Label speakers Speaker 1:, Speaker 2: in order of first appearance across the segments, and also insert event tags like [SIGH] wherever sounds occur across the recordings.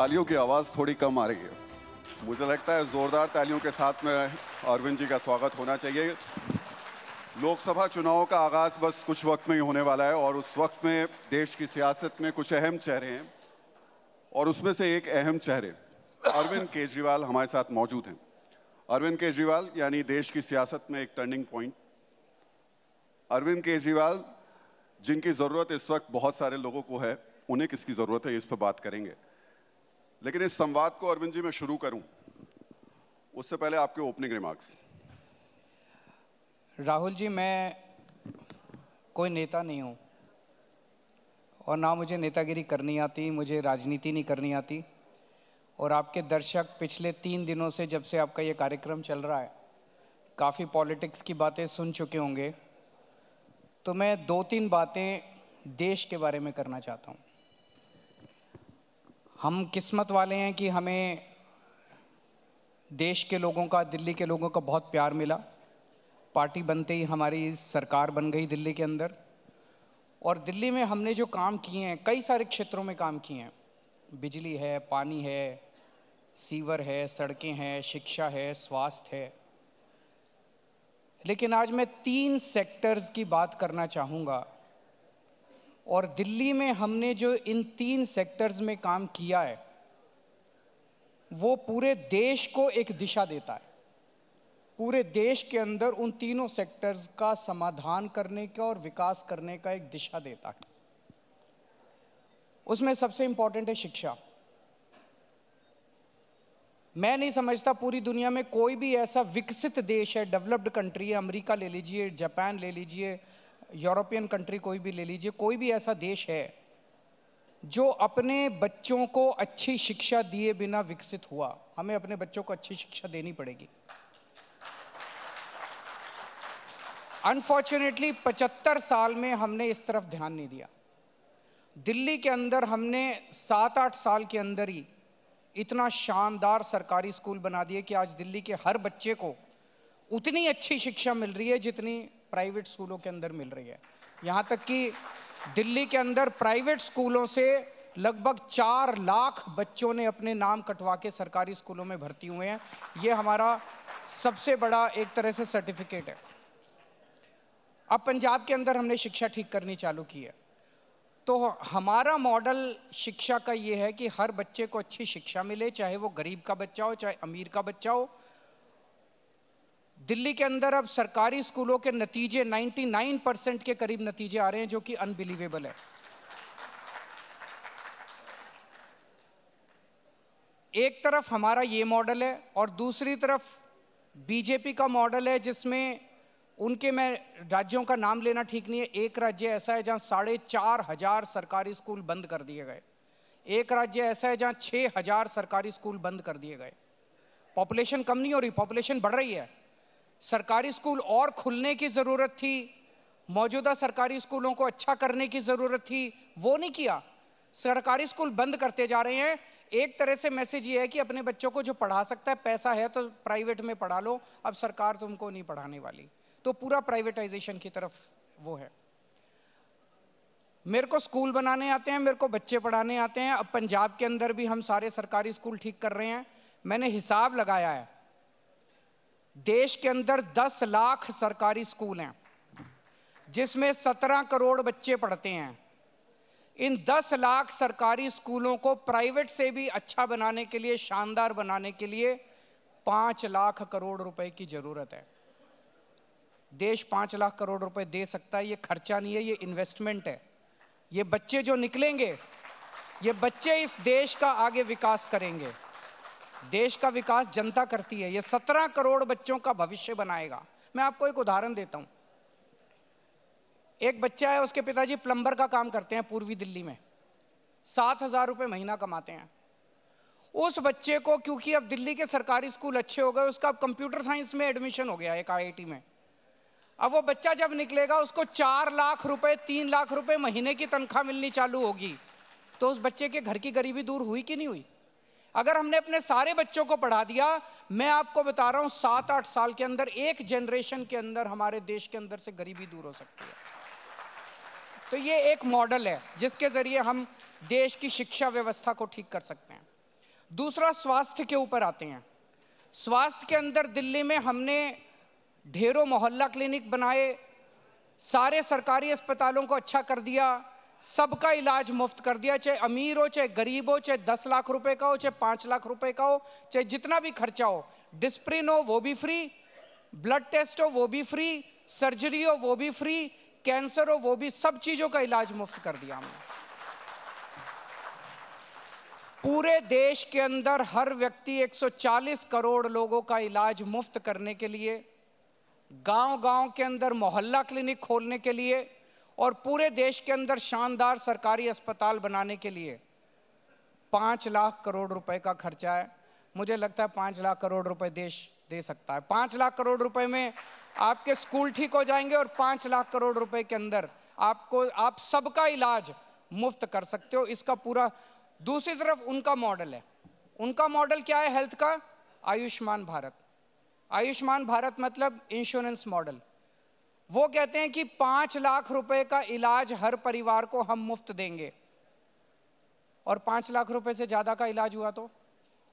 Speaker 1: तालियों की आवाज़ थोड़ी कम आ रही है मुझे लगता है ज़ोरदार तालियों के साथ में अरविंद जी का स्वागत होना चाहिए लोकसभा चुनाव का आगाज़ बस कुछ वक्त में ही होने वाला है और उस वक्त में देश की सियासत में कुछ अहम चेहरे हैं और उसमें से एक अहम चेहरे अरविंद केजरीवाल हमारे साथ मौजूद हैं अरविंद केजरीवाल यानी देश की सियासत में एक टर्निंग पॉइंट अरविंद केजरीवाल जिनकी ज़रूरत इस वक्त बहुत सारे लोगों को है उन्हें किसकी ज़रूरत है इस पर बात करेंगे लेकिन इस संवाद को अरविंद जी मैं शुरू करूं उससे पहले आपके ओपनिंग रिमार्क्स
Speaker 2: राहुल जी मैं कोई नेता नहीं हूं और ना मुझे नेतागिरी करनी आती मुझे राजनीति नहीं करनी आती और आपके दर्शक पिछले तीन दिनों से जब से आपका ये कार्यक्रम चल रहा है काफ़ी पॉलिटिक्स की बातें सुन चुके होंगे तो मैं दो तीन बातें देश के बारे में करना चाहता हूँ हम किस्मत वाले हैं कि हमें देश के लोगों का दिल्ली के लोगों का बहुत प्यार मिला पार्टी बनते ही हमारी सरकार बन गई दिल्ली के अंदर और दिल्ली में हमने जो काम किए हैं कई सारे क्षेत्रों में काम किए हैं बिजली है पानी है सीवर है सड़कें हैं शिक्षा है स्वास्थ्य है लेकिन आज मैं तीन सेक्टर्स की बात करना चाहूँगा और दिल्ली में हमने जो इन तीन सेक्टर्स में काम किया है वो पूरे देश को एक दिशा देता है पूरे देश के अंदर उन तीनों सेक्टर्स का समाधान करने का और विकास करने का एक दिशा देता है उसमें सबसे इंपॉर्टेंट है शिक्षा मैं नहीं समझता पूरी दुनिया में कोई भी ऐसा विकसित देश है डेवलप्ड कंट्री है अमेरिका ले लीजिए जापान ले लीजिए यूरोपियन कंट्री कोई भी ले लीजिए कोई भी ऐसा देश है जो अपने बच्चों को अच्छी शिक्षा दिए बिना विकसित हुआ हमें अपने बच्चों को अच्छी शिक्षा देनी पड़ेगी अनफॉर्चुनेटली 75 साल में हमने इस तरफ ध्यान नहीं दिया दिल्ली के अंदर हमने सात आठ साल के अंदर ही इतना शानदार सरकारी स्कूल बना दिए कि आज दिल्ली के हर बच्चे को उतनी अच्छी शिक्षा मिल रही है जितनी प्राइवेट स्कूलों के अंदर मिल रही है यहाँ तक कि दिल्ली के अंदर प्राइवेट स्कूलों से लगभग चार लाख बच्चों ने अपने नाम कटवा के सरकारी स्कूलों में भर्ती हुए हैं ये हमारा सबसे बड़ा एक तरह से सर्टिफिकेट है अब पंजाब के अंदर हमने शिक्षा ठीक करनी चालू की है तो हमारा मॉडल शिक्षा का ये है कि हर बच्चे को अच्छी शिक्षा मिले चाहे वो गरीब का बच्चा हो चाहे अमीर का बच्चा हो दिल्ली के अंदर अब सरकारी स्कूलों के नतीजे 99 परसेंट के करीब नतीजे आ रहे हैं जो कि अनबिलीवेबल है एक तरफ हमारा ये मॉडल है और दूसरी तरफ बीजेपी का मॉडल है जिसमें उनके मैं राज्यों का नाम लेना ठीक नहीं है एक राज्य ऐसा है जहाँ साढ़े चार हजार सरकारी स्कूल बंद कर दिए गए एक राज्य ऐसा है जहाँ छह हजार सरकारी स्कूल बंद कर दिए गए पॉपुलेशन कम नहीं हो रही पॉपुलेशन बढ़ रही है सरकारी स्कूल और खुलने की ज़रूरत थी मौजूदा सरकारी स्कूलों को अच्छा करने की ज़रूरत थी वो नहीं किया सरकारी स्कूल बंद करते जा रहे हैं एक तरह से मैसेज ये है कि अपने बच्चों को जो पढ़ा सकता है पैसा है तो प्राइवेट में पढ़ा लो अब सरकार तुमको नहीं पढ़ाने वाली तो पूरा प्राइवेटाइजेशन की तरफ वो है मेरे को स्कूल बनाने आते हैं मेरे को बच्चे पढ़ाने आते हैं अब पंजाब के अंदर भी हम सारे सरकारी स्कूल ठीक कर रहे हैं मैंने हिसाब लगाया है देश के अंदर 10 लाख सरकारी स्कूल हैं जिसमें 17 करोड़ बच्चे पढ़ते हैं इन 10 लाख सरकारी स्कूलों को प्राइवेट से भी अच्छा बनाने के लिए शानदार बनाने के लिए 5 लाख करोड़ रुपए की ज़रूरत है देश 5 लाख करोड़ रुपए दे सकता है ये खर्चा नहीं है ये इन्वेस्टमेंट है ये बच्चे जो निकलेंगे ये बच्चे इस देश का आगे विकास करेंगे देश का विकास जनता करती है ये सत्रह करोड़ बच्चों का भविष्य बनाएगा मैं आपको एक उदाहरण देता हूँ एक बच्चा है उसके पिताजी प्लम्बर का काम करते हैं पूर्वी दिल्ली में सात हज़ार रुपये महीना कमाते हैं उस बच्चे को क्योंकि अब दिल्ली के सरकारी स्कूल अच्छे हो गए उसका अब कंप्यूटर साइंस में एडमिशन हो गया एक आई में अब वो बच्चा जब निकलेगा उसको चार लाख रुपए तीन लाख रुपए महीने की तनख्वाह मिलनी चालू होगी तो उस बच्चे के घर की गरीबी दूर हुई कि नहीं हुई अगर हमने अपने सारे बच्चों को पढ़ा दिया मैं आपको बता रहा हूं सात आठ साल के अंदर एक जनरेशन के अंदर हमारे देश के अंदर से गरीबी दूर हो सकती है तो ये एक मॉडल है जिसके ज़रिए हम देश की शिक्षा व्यवस्था को ठीक कर सकते हैं दूसरा स्वास्थ्य के ऊपर आते हैं स्वास्थ्य के अंदर दिल्ली में हमने ढेरों मोहल्ला क्लिनिक बनाए सारे सरकारी अस्पतालों को अच्छा कर दिया सबका इलाज मुफ्त कर दिया चाहे अमीर हो चाहे गरीब हो चाहे दस लाख रुपए का हो चाहे पांच लाख रुपए का हो चाहे जितना भी खर्चा हो डिस्प्रिन हो वो भी फ्री ब्लड टेस्ट हो वो भी फ्री सर्जरी हो वो भी फ्री कैंसर हो वो भी सब चीज़ों का इलाज मुफ्त कर दिया हमने पूरे देश के अंदर हर व्यक्ति 140 करोड़ लोगों का इलाज मुफ्त करने के लिए गांव-गांव के अंदर मोहल्ला क्लिनिक खोलने के लिए और पूरे देश के अंदर शानदार सरकारी अस्पताल बनाने के लिए पाँच लाख करोड़ रुपए का खर्चा है मुझे लगता है पाँच लाख करोड़ रुपए देश दे सकता है पाँच लाख करोड़ रुपए में आपके स्कूल ठीक हो जाएंगे और पाँच लाख करोड़ रुपए के अंदर आपको आप सबका इलाज मुफ्त कर सकते हो इसका पूरा दूसरी तरफ उनका मॉडल है उनका मॉडल क्या है हेल्थ का आयुष्मान भारत आयुष्मान भारत मतलब इंश्योरेंस मॉडल वो कहते हैं कि पांच लाख रुपए का इलाज हर परिवार को हम मुफ्त देंगे और पांच लाख रुपए से ज्यादा का इलाज हुआ तो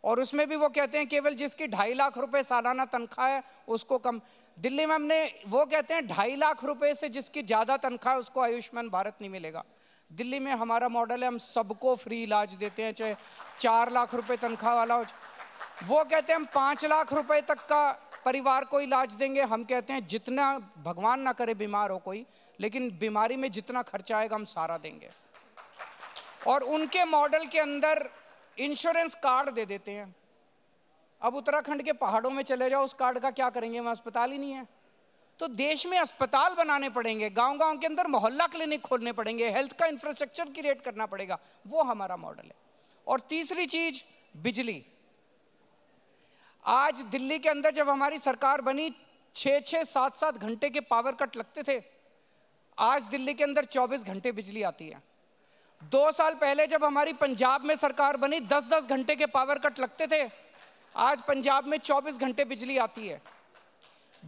Speaker 2: और उसमें भी वो कहते हैं केवल जिसकी ढाई लाख रुपए सालाना तनख्वाह है उसको कम दिल्ली में हमने वो कहते हैं ढाई लाख रुपए से जिसकी ज़्यादा तनख्वाह है उसको आयुष्मान भारत नहीं मिलेगा दिल्ली में हमारा मॉडल है हम सबको फ्री इलाज देते हैं चाहे चार लाख रुपए तनख्वाह वाला हो वो कहते हैं हम पांच लाख रुपए तक का परिवार को इलाज देंगे हम कहते हैं जितना भगवान ना करे बीमार हो कोई लेकिन बीमारी में जितना खर्चा आएगा हम सारा देंगे और उनके मॉडल के अंदर इंश्योरेंस कार्ड दे देते हैं अब उत्तराखंड के पहाड़ों में चले जाओ उस कार्ड का क्या करेंगे वहाँ अस्पताल ही नहीं है तो देश में अस्पताल बनाने पड़ेंगे गांव गांव के अंदर मोहल्ला क्लिनिक खोलने पड़ेंगे हेल्थ का इंफ्रास्ट्रक्चर क्रिएट करना पड़ेगा वो हमारा मॉडल है और तीसरी चीज बिजली आज दिल्ली के अंदर जब हमारी सरकार बनी छः छः सात सात घंटे के पावर कट लगते थे आज दिल्ली के अंदर 24 घंटे बिजली आती है दो साल पहले जब हमारी पंजाब में सरकार बनी 10-10 घंटे के पावर कट लगते थे आज पंजाब में 24 घंटे बिजली आती है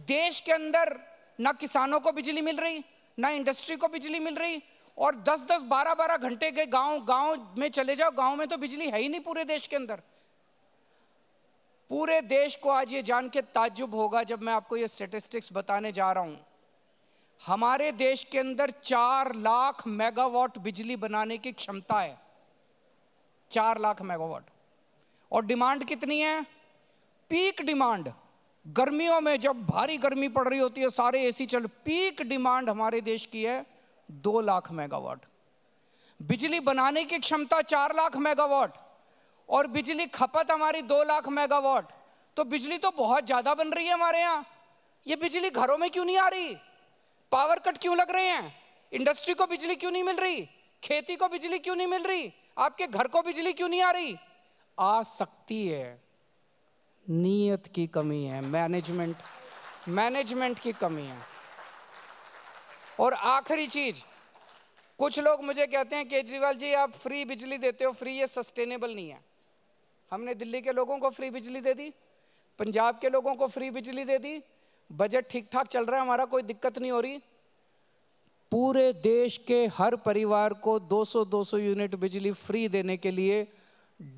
Speaker 2: देश के अंदर ना किसानों को बिजली मिल रही ना इंडस्ट्री को बिजली मिल रही और 10-10, 12-12 घंटे के गांव गांव में चले जाओ गांव में तो बिजली है ही नहीं पूरे देश के अंदर पूरे देश को आज ये जान के ताजुब होगा जब मैं आपको ये स्टेटिस्टिक्स बताने जा रहा हूं हमारे देश के अंदर चार लाख मेगावाट बिजली बनाने की क्षमता है चार लाख मेगावाट और डिमांड कितनी है पीक डिमांड गर्मियों में जब भारी गर्मी पड़ रही होती है सारे एसी चल पीक डिमांड हमारे देश की है दो लाख मेगावाट बिजली बनाने की क्षमता चार लाख मेगावाट और बिजली खपत हमारी दो लाख मेगावाट तो बिजली तो बहुत ज़्यादा बन रही है हमारे यहाँ ये बिजली घरों में क्यों नहीं आ रही पावर कट क्यों लग रहे हैं इंडस्ट्री को बिजली क्यों नहीं मिल रही खेती को बिजली क्यों नहीं मिल रही आपके घर को बिजली क्यों नहीं आ रही आ सकती है नीयत की कमी है मैनेजमेंट मैनेजमेंट की कमी है और आखिरी चीज कुछ लोग मुझे कहते हैं केजरीवाल जी आप फ्री बिजली देते हो फ्री ये सस्टेनेबल नहीं है हमने दिल्ली के लोगों को फ्री बिजली दे दी पंजाब के लोगों को फ्री बिजली दे दी बजट ठीक ठाक चल रहा है हमारा कोई दिक्कत नहीं हो रही पूरे देश के हर परिवार को 200-200 यूनिट बिजली फ्री देने के लिए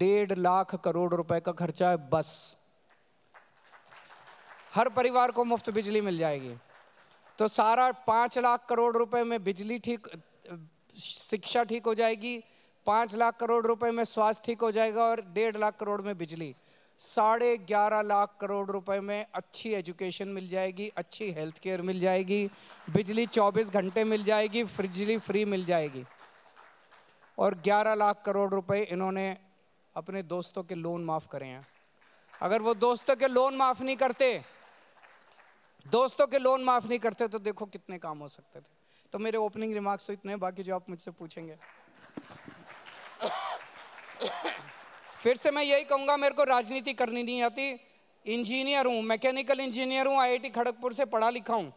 Speaker 2: डेढ़ लाख करोड़ रुपए का खर्चा है बस हर परिवार को मुफ्त बिजली मिल जाएगी तो सारा पाँच लाख करोड़ रुपए में बिजली ठीक शिक्षा ठीक हो जाएगी पाँच लाख करोड़ रुपए में स्वास्थ्य ठीक हो जाएगा और डेढ़ लाख करोड़ में बिजली साढ़े ग्यारह लाख करोड़ रुपए में अच्छी एजुकेशन मिल जाएगी अच्छी हेल्थ केयर मिल जाएगी बिजली 24 घंटे मिल जाएगी फ्रिजली फ्री मिल जाएगी और 11 लाख करोड़ रुपए इन्होंने अपने दोस्तों के लोन माफ़ करे हैं अगर वो दोस्तों के लोन माफ़ नहीं करते दोस्तों के लोन माफ़ नहीं करते तो देखो कितने काम हो सकते थे तो मेरे ओपनिंग रिमार्क्स तो इतने बाकी जो आप मुझसे पूछेंगे फिर से मैं यही कहूंगा मेरे को राजनीति करनी नहीं आती इंजीनियर हूँ mechanical engineer I IIT Kharagpur से पढ़ा लिखा हूं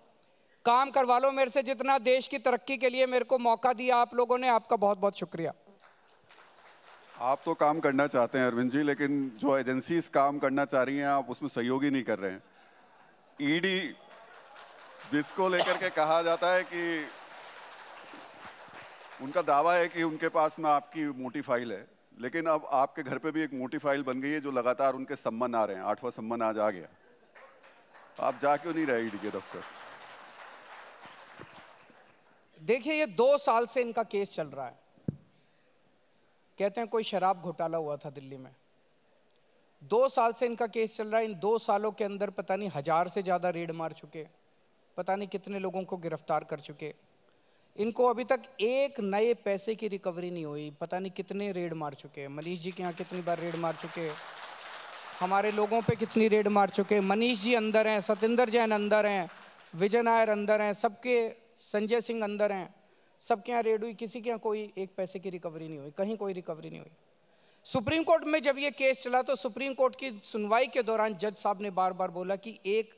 Speaker 2: काम करवा लो मेरे से जितना देश की तरक्की के लिए मेरे को मौका दिया आप लोगों ने आपका बहुत बहुत शुक्रिया
Speaker 1: आप तो काम करना चाहते हैं अरविंद जी लेकिन जो एजेंसी काम करना चाह रही है आप उसमें सहयोग ही नहीं कर रहे हैं ईडी जिसको लेकर के कहा जाता है कि उनका दावा है कि उनके पास में आपकी मोटी फाइल है लेकिन अब आपके घर पे भी एक मोटी फाइल बन गई है जो लगातार उनके सम्मन आ रहे हैं आठवां सम्मन आज आ गया आप जा क्यों नहीं रहे ईडी e के दफ्तर
Speaker 2: देखिए ये दो साल से इनका केस चल रहा है कहते हैं कोई शराब घोटाला हुआ था दिल्ली में दो साल से इनका केस चल रहा है इन दो सालों के अंदर पता नहीं हजार से ज़्यादा रेड मार चुके पता नहीं कितने लोगों को गिरफ्तार कर चुके इनको अभी तक एक नए पैसे की रिकवरी नहीं हुई पता नहीं कितने रेड मार चुके हैं मनीष जी के यहाँ कितनी बार रेड मार चुके हैं हमारे लोगों पे कितनी रेड मार चुके हैं मनीष जी अंदर हैं सतेंद्र जैन अंदर हैं विजय नायर अंदर हैं सबके संजय सिंह अंदर हैं सबके यहाँ रेड हुई किसी के यहाँ कोई एक पैसे की रिकवरी नहीं हुई कहीं कोई रिकवरी नहीं हुई सुप्रीम कोर्ट में जब ये केस चला तो सुप्रीम कोर्ट की सुनवाई के दौरान जज साहब ने बार बार बोला कि एक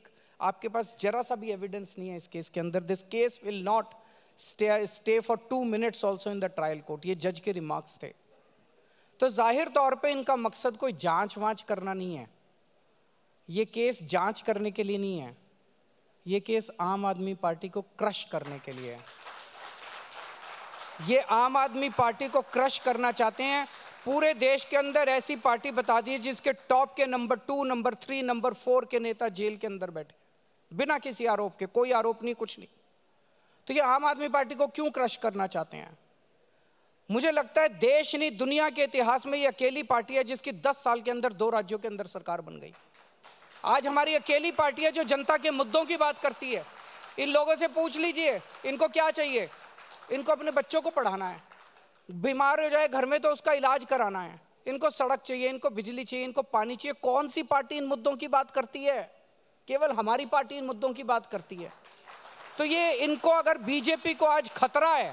Speaker 2: आपके पास जरा सा भी एविडेंस नहीं है इस केस के अंदर this case will not stay stay for two minutes also in the trial court ये जज के रिमार्क्स थे तो जाहिर तौर पे इनका मकसद कोई जांच वाँच करना नहीं है ये केस जांच करने के लिए नहीं है ये केस आम आदमी पार्टी को क्रश करने के लिए है ये आम आदमी पार्टी को क्रश करना चाहते हैं पूरे देश के अंदर ऐसी पार्टी बता दी जिसके टॉप के number two number three number four के नेता जेल के अंदर बैठे बिना किसी आरोप के कोई आरोप नहीं कुछ नहीं तो ये आम आदमी पार्टी को क्यों क्रश करना चाहते हैं मुझे लगता है देश नहीं दुनिया के इतिहास में ये अकेली पार्टी है जिसकी 10 साल के अंदर दो राज्यों के अंदर सरकार बन गई आज हमारी अकेली पार्टी है जो जनता के मुद्दों की बात करती है इन लोगों से पूछ लीजिए इनको क्या चाहिए इनको अपने बच्चों को पढ़ाना है बीमार हो जाए घर में तो उसका इलाज कराना है इनको सड़क चाहिए इनको बिजली चाहिए इनको पानी चाहिए कौन सी पार्टी इन मुद्दों की बात करती है केवल हमारी पार्टी इन मुद्दों की बात करती है तो ये इनको अगर बीजेपी को आज खतरा है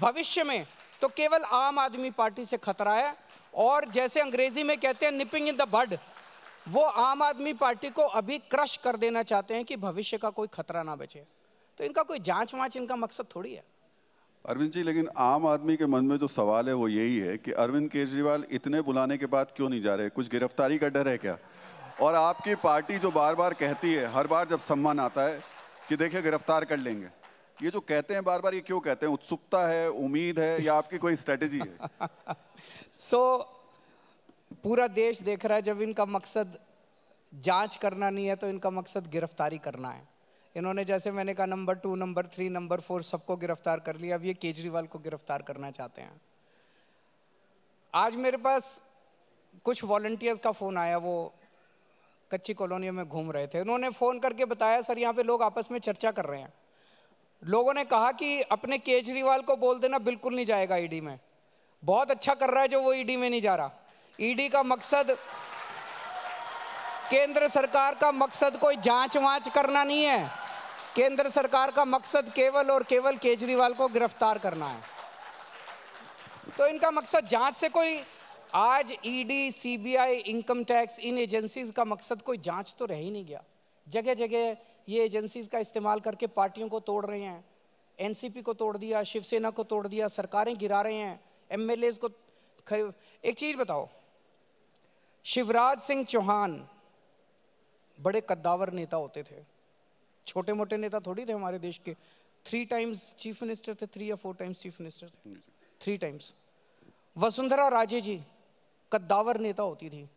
Speaker 2: भविष्य में तो केवल आम आदमी पार्टी से खतरा है और जैसे अंग्रेजी में कहते हैं निपिंग इन द बड वो आम आदमी पार्टी को अभी क्रश कर देना चाहते हैं कि भविष्य का कोई खतरा ना बचे तो इनका कोई जांच वाँच इनका मकसद थोड़ी है
Speaker 1: अरविंद जी लेकिन आम आदमी के मन में जो सवाल है वो यही है कि अरविंद केजरीवाल इतने बुलाने के बाद क्यों नहीं जा रहे कुछ गिरफ्तारी का डर है क्या और आपकी पार्टी जो बार बार कहती है हर बार जब सम्मान आता है कि देखिए गिरफ्तार कर लेंगे ये जो कहते हैं बार बार ये क्यों कहते हैं उत्सुकता है उम्मीद है या आपकी कोई स्ट्रेटेजी है
Speaker 2: सो [LAUGHS] so, पूरा देश देख रहा है जब इनका मकसद जांच करना नहीं है तो इनका मकसद गिरफ्तारी करना है इन्होंने जैसे मैंने कहा number two number three number four सबको गिरफ्तार कर लिया अब ये केजरीवाल को गिरफ्तार करना चाहते हैं आज मेरे पास कुछ वॉल्टियर्स का फ़ोन आया वो कच्ची कॉलोनियों में घूम रहे थे उन्होंने फ़ोन करके बताया सर यहाँ पे लोग आपस में चर्चा कर रहे हैं लोगों ने कहा कि अपने केजरीवाल को बोल देना बिल्कुल नहीं जाएगा ईडी में बहुत अच्छा कर रहा है जो वो ईडी में नहीं जा रहा ईडी का मकसद केंद्र सरकार का मकसद कोई जांच वाँच करना नहीं है केंद्र सरकार का मकसद केवल और केवल केजरीवाल को गिरफ्तार करना है तो इनका मकसद जांच से कोई आज ईडी सीबीआई इनकम टैक्स इन एजेंसीज का मकसद कोई जांच तो रह ही नहीं गया जगह जगह ये एजेंसीज का इस्तेमाल करके पार्टियों को तोड़ रहे हैं एनसीपी को तोड़ दिया शिवसेना को तोड़ दिया सरकारें गिरा रहे हैं एमएलएज को खरी... एक चीज़ बताओ शिवराज सिंह चौहान बड़े कद्दावर नेता होते थे छोटे मोटे नेता थोड़ी थे हमारे देश के थ्री टाइम्स चीफ मिनिस्टर थे थ्री या फोर टाइम्स चीफ मिनिस्टर थे थ्री टाइम्स वसुंधरा राजे जी कद्दावर नेता होती थी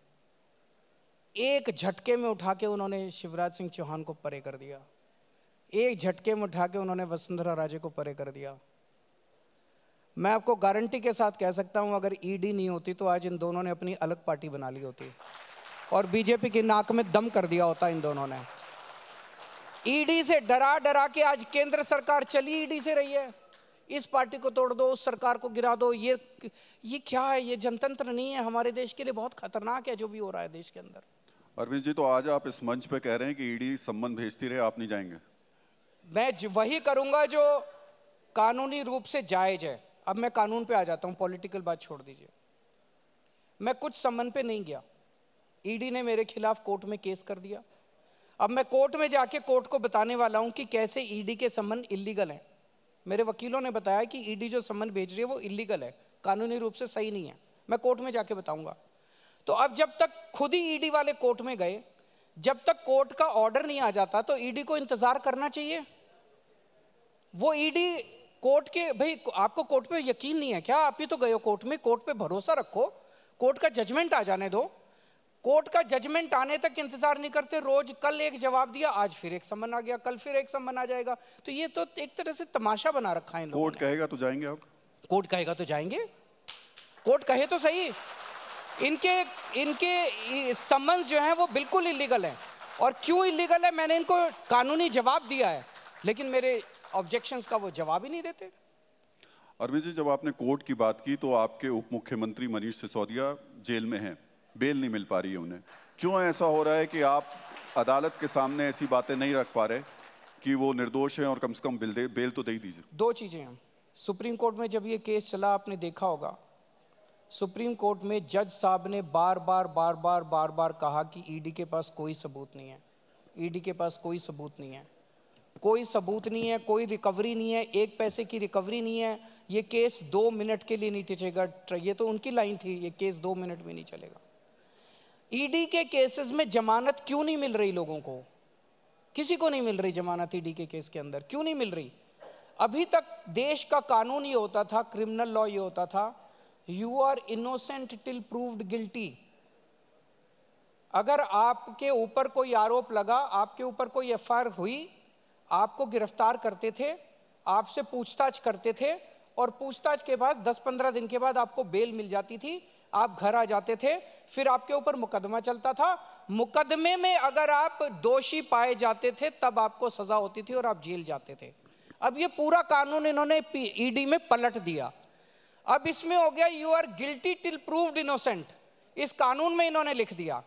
Speaker 2: एक झटके में उठा के उन्होंने शिवराज सिंह चौहान को परे कर दिया एक झटके में उठा के उन्होंने वसुंधरा राजे को परे कर दिया मैं आपको गारंटी के साथ कह सकता हूं अगर ईडी e नहीं होती तो आज इन दोनों ने अपनी अलग पार्टी बना ली होती और बीजेपी की नाक में दम कर दिया होता इन दोनों ने ईडी e से डरा डरा के आज केंद्र सरकार चली ईडी e से रही है इस पार्टी को तोड़ दो उस सरकार को गिरा दो ये ये क्या है ये जनतंत्र नहीं है हमारे देश के लिए बहुत खतरनाक है जो भी हो रहा है देश के अंदर
Speaker 1: अरविंद जी तो आज आप इस मंच पे कह रहे हैं कि ईडी संबंध भेजती रहे आप नहीं जाएंगे
Speaker 2: मैं वही करूंगा जो कानूनी रूप से जायज है अब मैं कानून पे आ जाता हूँ पॉलिटिकल बात छोड़ दीजिए मैं कुछ संबंध पे नहीं गया ईडी ने मेरे खिलाफ कोर्ट में केस कर दिया अब मैं कोर्ट में जाके कोर्ट को बताने वाला हूं कि कैसे ईडी के संबंध इलीगल हैं मेरे वकीलों ने बताया कि ईडी e जो समन भेज रही है वो इलीगल है कानूनी रूप से सही नहीं है मैं कोर्ट में जाके बताऊंगा तो अब जब तक खुद ही ईडी e वाले कोर्ट में गए जब तक कोर्ट का ऑर्डर नहीं आ जाता तो ईडी e को इंतजार करना चाहिए वो ईडी कोर्ट के भाई आपको कोर्ट पे यकीन नहीं है क्या आप ही तो गए हो कोर्ट में कोर्ट पे भरोसा रखो कोर्ट का जजमेंट आ जाने दो कोर्ट का जजमेंट आने तक इंतजार नहीं करते रोज कल एक जवाब दिया आज फिर एक सम्मन आ गया कल फिर एक सम्मन आ जाएगा तो ये तो एक तरह से तमाशा बना रखा है कोर्ट कहेगा तो जाएंगे आप कोर्ट कहेगा तो जाएंगे कोर्ट कहे तो सही इनके इनके समन जो है वो बिल्कुल इलीगल है और क्यों इलीगल है मैंने इनको कानूनी जवाब दिया है लेकिन मेरे ऑब्जेक्शन का वो जवाब ही नहीं देते
Speaker 1: अरविंद जी जब आपने कोर्ट की बात की तो आपके उप मुख्यमंत्री मनीष सिसोदिया जेल में हैं बेल नहीं मिल पा रही है उन्हें क्यों ऐसा हो रहा है कि आप अदालत के सामने ऐसी बातें नहीं रख पा रहे कि वो निर्दोष हैं और कम से कम बिल दे बेल तो दे ही दीजिए
Speaker 2: दो चीज़ें हैं सुप्रीम कोर्ट में जब ये केस चला आपने देखा होगा सुप्रीम कोर्ट में जज साहब ने बार बार बार बार बार बार कहा कि ईडी e के पास कोई सबूत नहीं है ईडी e के पास कोई सबूत नहीं है कोई सबूत नहीं है कोई रिकवरी नहीं है एक पैसे की रिकवरी नहीं है ये केस दो मिनट के लिए नहीं चलेगा ये तो उनकी लाइन थी ये केस दो मिनट में नहीं चलेगा ईडी e के केसेस में जमानत क्यों नहीं मिल रही लोगों को किसी को नहीं मिल रही जमानत ईडी e के केस के अंदर क्यों नहीं मिल रही अभी तक देश का कानून ये होता था क्रिमिनल लॉ ये होता था you are innocent till proved guilty अगर आपके ऊपर कोई आरोप लगा आपके ऊपर कोई एफ हुई आपको गिरफ्तार करते थे आपसे पूछताछ करते थे और पूछताछ के बाद 10-15 दिन के बाद आपको बेल मिल जाती थी आप घर आ जाते थे फिर आपके ऊपर मुकदमा चलता था मुकदमे में अगर आप दोषी पाए जाते थे तब आपको सजा होती थी और आप जेल जाते थे अब ये पूरा कानून इन्होंने ईडी में पलट दिया अब इसमें हो गया you are guilty till proved innocent इस कानून में इन्होंने लिख दिया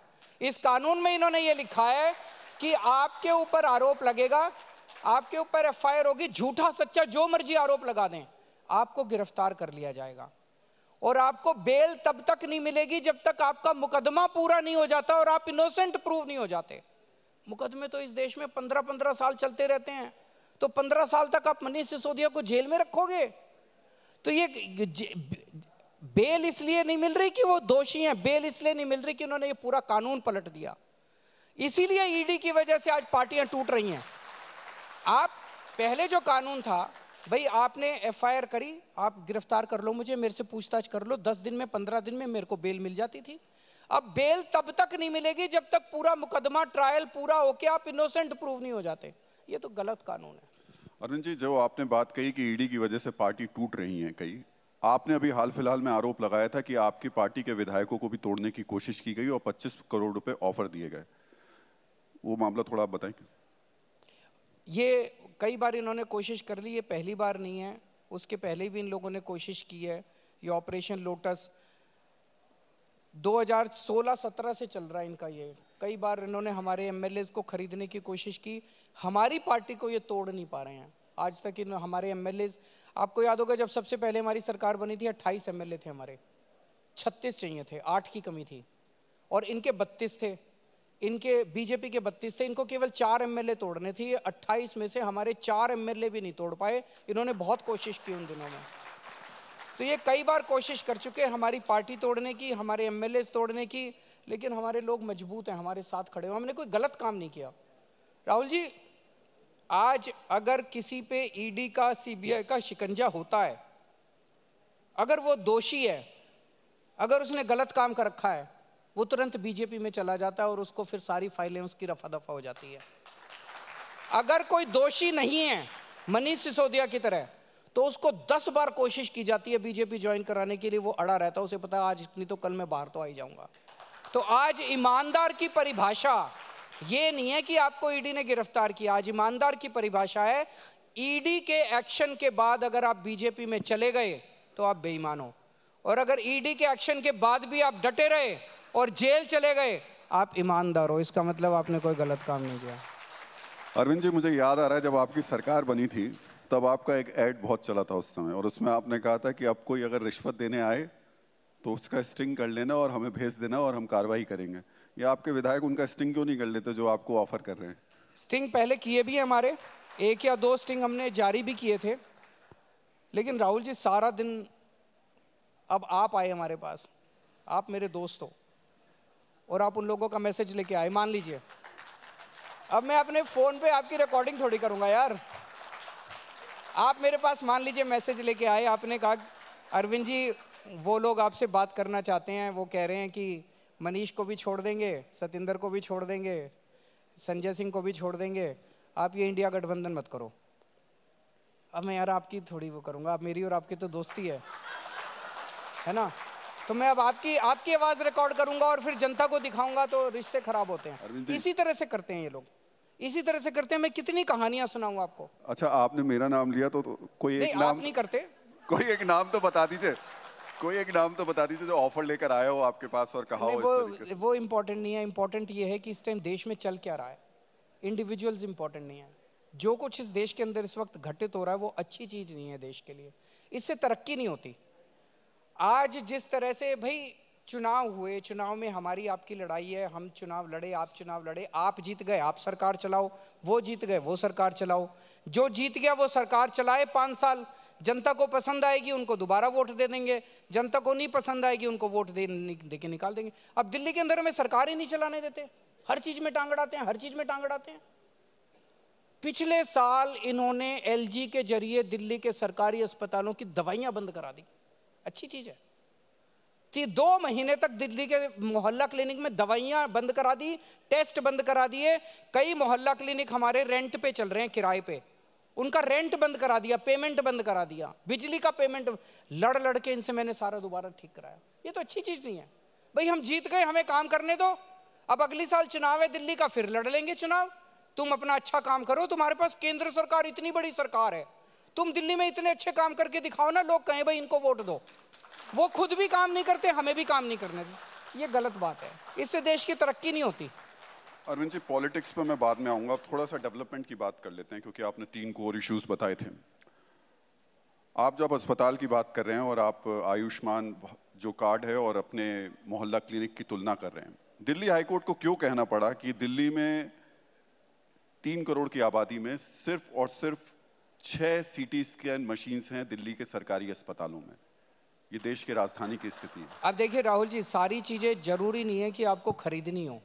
Speaker 2: इस कानून में इन्होंने ये लिखा है कि आपके ऊपर आरोप लगेगा आपके ऊपर एफ होगी झूठा सच्चा जो मर्जी आरोप लगा दें आपको गिरफ्तार कर लिया जाएगा और आपको बेल तब तक नहीं मिलेगी जब तक आपका मुकदमा पूरा नहीं हो जाता और आप इनोसेंट प्रूव नहीं हो जाते मुकदमे तो इस देश में पंद्रह पंद्रह साल चलते रहते हैं तो पंद्रह साल तक आप मनीष सिसोदिया को जेल में रखोगे तो ये बेल इसलिए नहीं मिल रही कि वो दोषी हैं बेल इसलिए नहीं मिल रही कि उन्होंने ये पूरा कानून पलट दिया इसीलिए ईडी e की वजह से आज पार्टियां टूट रही हैं आप पहले जो कानून था भाई आपने एफआईआर करी आप गिरफ्तार कर लो मुझे मेरे से पूछताछ कर लो दस दिन में पंद्रह दिन में मेरे को बेल मिल जाती थी अब बेल तब तक नहीं मिलेगी जब तक पूरा मुकदमा ट्रायल पूरा होके आप इनोसेंट प्रूव नहीं हो जाते ये तो गलत कानून है
Speaker 1: अरुण जी जो आपने बात कही कि ईडी e की वजह से पार्टी टूट रही है कई आपने अभी हाल फिलहाल में आरोप लगाया था कि आपकी पार्टी के विधायकों को भी तोड़ने की कोशिश की गई और 25 करोड़ रुपए ऑफर दिए गए वो मामला थोड़ा आप बताएं
Speaker 2: ये कई बार इन्होंने कोशिश कर ली ये पहली बार नहीं है उसके पहले भी इन लोगों ने कोशिश की है ये ऑपरेशन लोटस 2016-17 से चल रहा है इनका ये कई बार इन्होंने हमारे एम को ख़रीदने की कोशिश की हमारी पार्टी को ये तोड़ नहीं पा रहे हैं आज तक इन हमारे एम आपको याद होगा जब सबसे पहले हमारी सरकार बनी थी अट्ठाईस एम थे हमारे छत्तीस चाहिए थे आठ की कमी थी और इनके बत्तीस थे इनके बीजेपी के बत्तीस थे इनको केवल चार एमएलए तोड़ने थे ये अट्ठाईस में से हमारे चार एमएलए भी नहीं तोड़ पाए इन्होंने बहुत कोशिश की उन दिनों में तो ये कई बार कोशिश कर चुके हैं हमारी पार्टी तोड़ने की हमारे एम तोड़ने की लेकिन हमारे लोग मजबूत हैं हमारे साथ खड़े हो हमने कोई गलत काम नहीं किया राहुल जी आज अगर किसी पे ईडी e का सीबीआई का शिकंजा होता है अगर वो दोषी है अगर उसने गलत काम कर रखा है वो तुरंत बीजेपी में चला जाता है और उसको फिर सारी फाइलें उसकी रफा दफा हो जाती है अगर कोई दोषी नहीं है मनीष सिसोदिया की तरह तो उसको दस बार कोशिश की जाती है बीजेपी ज्वाइन कराने के लिए वो अड़ा रहता है उसे पता है आज इतनी तो कल मैं बाहर तो आई जाऊंगा तो आज ईमानदार की परिभाषा ये नहीं है कि आपको ईडी e ने गिरफ्तार किया आज ईमानदार की परिभाषा है ईडी e के एक्शन के बाद अगर आप बीजेपी में चले गए तो आप बेईमान हो और अगर ईडी e के एक्शन के बाद भी आप डटे रहे और जेल चले गए आप ईमानदार हो इसका मतलब आपने कोई गलत काम नहीं किया
Speaker 1: अरविंद जी मुझे याद आ रहा है जब आपकी सरकार बनी थी तब आपका एक एड बहुत चला था उस समय और उसमें आपने कहा था कि अब कोई अगर रिश्वत देने आए तो उसका स्टिंग कर लेना और हमें भेज देना और हम कार्रवाई करेंगे या आपके विधायक उनका स्टिंग क्यों नहीं कर लेते जो आपको ऑफर कर रहे हैं
Speaker 2: स्टिंग पहले किए भी हैं हमारे एक या दो स्टिंग हमने जारी भी किए थे लेकिन राहुल जी सारा दिन अब आप आए हमारे पास आप मेरे दोस्त हो और आप उन लोगों का मैसेज लेके आए मान लीजिए अब मैं अपने फ़ोन पे आपकी रिकॉर्डिंग थोड़ी करूँगा यार आप मेरे पास मान लीजिए मैसेज लेके आए आपने कहा अरविंद जी वो लोग आपसे बात करना चाहते हैं वो कह रहे हैं कि मनीष को भी छोड़ देंगे सतेंद्र को भी छोड़ देंगे संजय सिंह को भी छोड़ देंगे आप ये इंडिया गठबंधन मत करो अब मैं यार आपकी थोड़ी वो करूँगा आप मेरी और आपकी तो दोस्ती है है ना तो मैं अब आपकी आपकी आवाज रिकॉर्ड करूंगा और फिर जनता को दिखाऊंगा तो रिश्ते खराब होते हैं इसी तरह से करते हैं ये लोग इसी तरह से करते हैं मैं कितनी कहानियां सुनाऊ आपको
Speaker 1: अच्छा आपने मेरा नाम लिया तो, तो कोई एक नाम नहीं करते कोई एक नाम तो बता दीजिए कोई एक नाम तो बता दीजिए जो ऑफर लेकर आया हो आपके पास और कहा हो वो
Speaker 2: वो इम्पोर्टेंट नहीं है इम्पोर्टेंट ये है कि इस टाइम देश में चल क्या रहा है इंडिविजुअल्स इम्पोर्टेंट नहीं है जो कुछ इस देश के अंदर इस वक्त घटित हो रहा है वो अच्छी चीज़ नहीं है देश के लिए इससे तरक्की नहीं होती आज जिस तरह से भाई चुनाव हुए चुनाव में हमारी आपकी लड़ाई है हम चुनाव लड़े आप चुनाव लड़े आप जीत गए आप सरकार चलाओ वो जीत गए वो सरकार चलाओ जो जीत गया वो सरकार चलाए पाँच साल जनता को पसंद आएगी उनको दोबारा वोट दे देंगे जनता को नहीं पसंद आएगी उनको वोट दे दे के निकाल देंगे अब दिल्ली के अंदर हमें सरकार ही नहीं चलाने देते हर चीज़ में टांग हैं हर चीज़ में टांग हैं पिछले साल इन्होंने एलजी के जरिए दिल्ली के सरकारी अस्पतालों की दवाइयाँ बंद करा दी अच्छी चीज़ है कि तो दो महीने तक दिल्ली के मोहल्ला क्लिनिक में दवाइयां बंद करा दी टेस्ट बंद करा दिए कई मोहल्ला क्लिनिक हमारे रेंट पे चल रहे हैं किराए पे उनका रेंट बंद करा दिया पेमेंट बंद करा दिया बिजली का पेमेंट लड़ लड़ के इनसे मैंने सारा दोबारा ठीक कराया ये तो अच्छी चीज़ नहीं है भाई हम जीत गए हमें काम करने दो अब अगले साल चुनाव है दिल्ली का फिर लड़ लेंगे चुनाव तुम अपना अच्छा काम करो तुम्हारे पास केंद्र सरकार इतनी बड़ी सरकार है तुम दिल्ली में इतने अच्छे काम करके दिखाओ ना लोग कहें भाई इनको वोट दो वो खुद भी काम नहीं करते हमें भी काम नहीं करने ये गलत बात है इससे देश की तरक्की नहीं होती
Speaker 1: अरविंद जी पॉलिटिक्स पर मैं बाद में आऊँगा थोड़ा सा डेवलपमेंट की बात कर लेते हैं क्योंकि आपने तीन कोर इश्यूज बताए थे आप जब अस्पताल की बात कर रहे हैं और आप आयुष्मान जो कार्ड है और अपने मोहल्ला क्लिनिक की तुलना कर रहे हैं दिल्ली हाईकोर्ट को क्यों कहना पड़ा कि दिल्ली में तीन करोड़ की आबादी में सिर्फ और सिर्फ छः सीटी स्कैन मशीन्स हैं दिल्ली के सरकारी अस्पतालों में ये देश के राजधानी की स्थिति है
Speaker 2: अब देखिए राहुल जी सारी चीज़ें जरूरी नहीं है कि आपको खरीदनी हो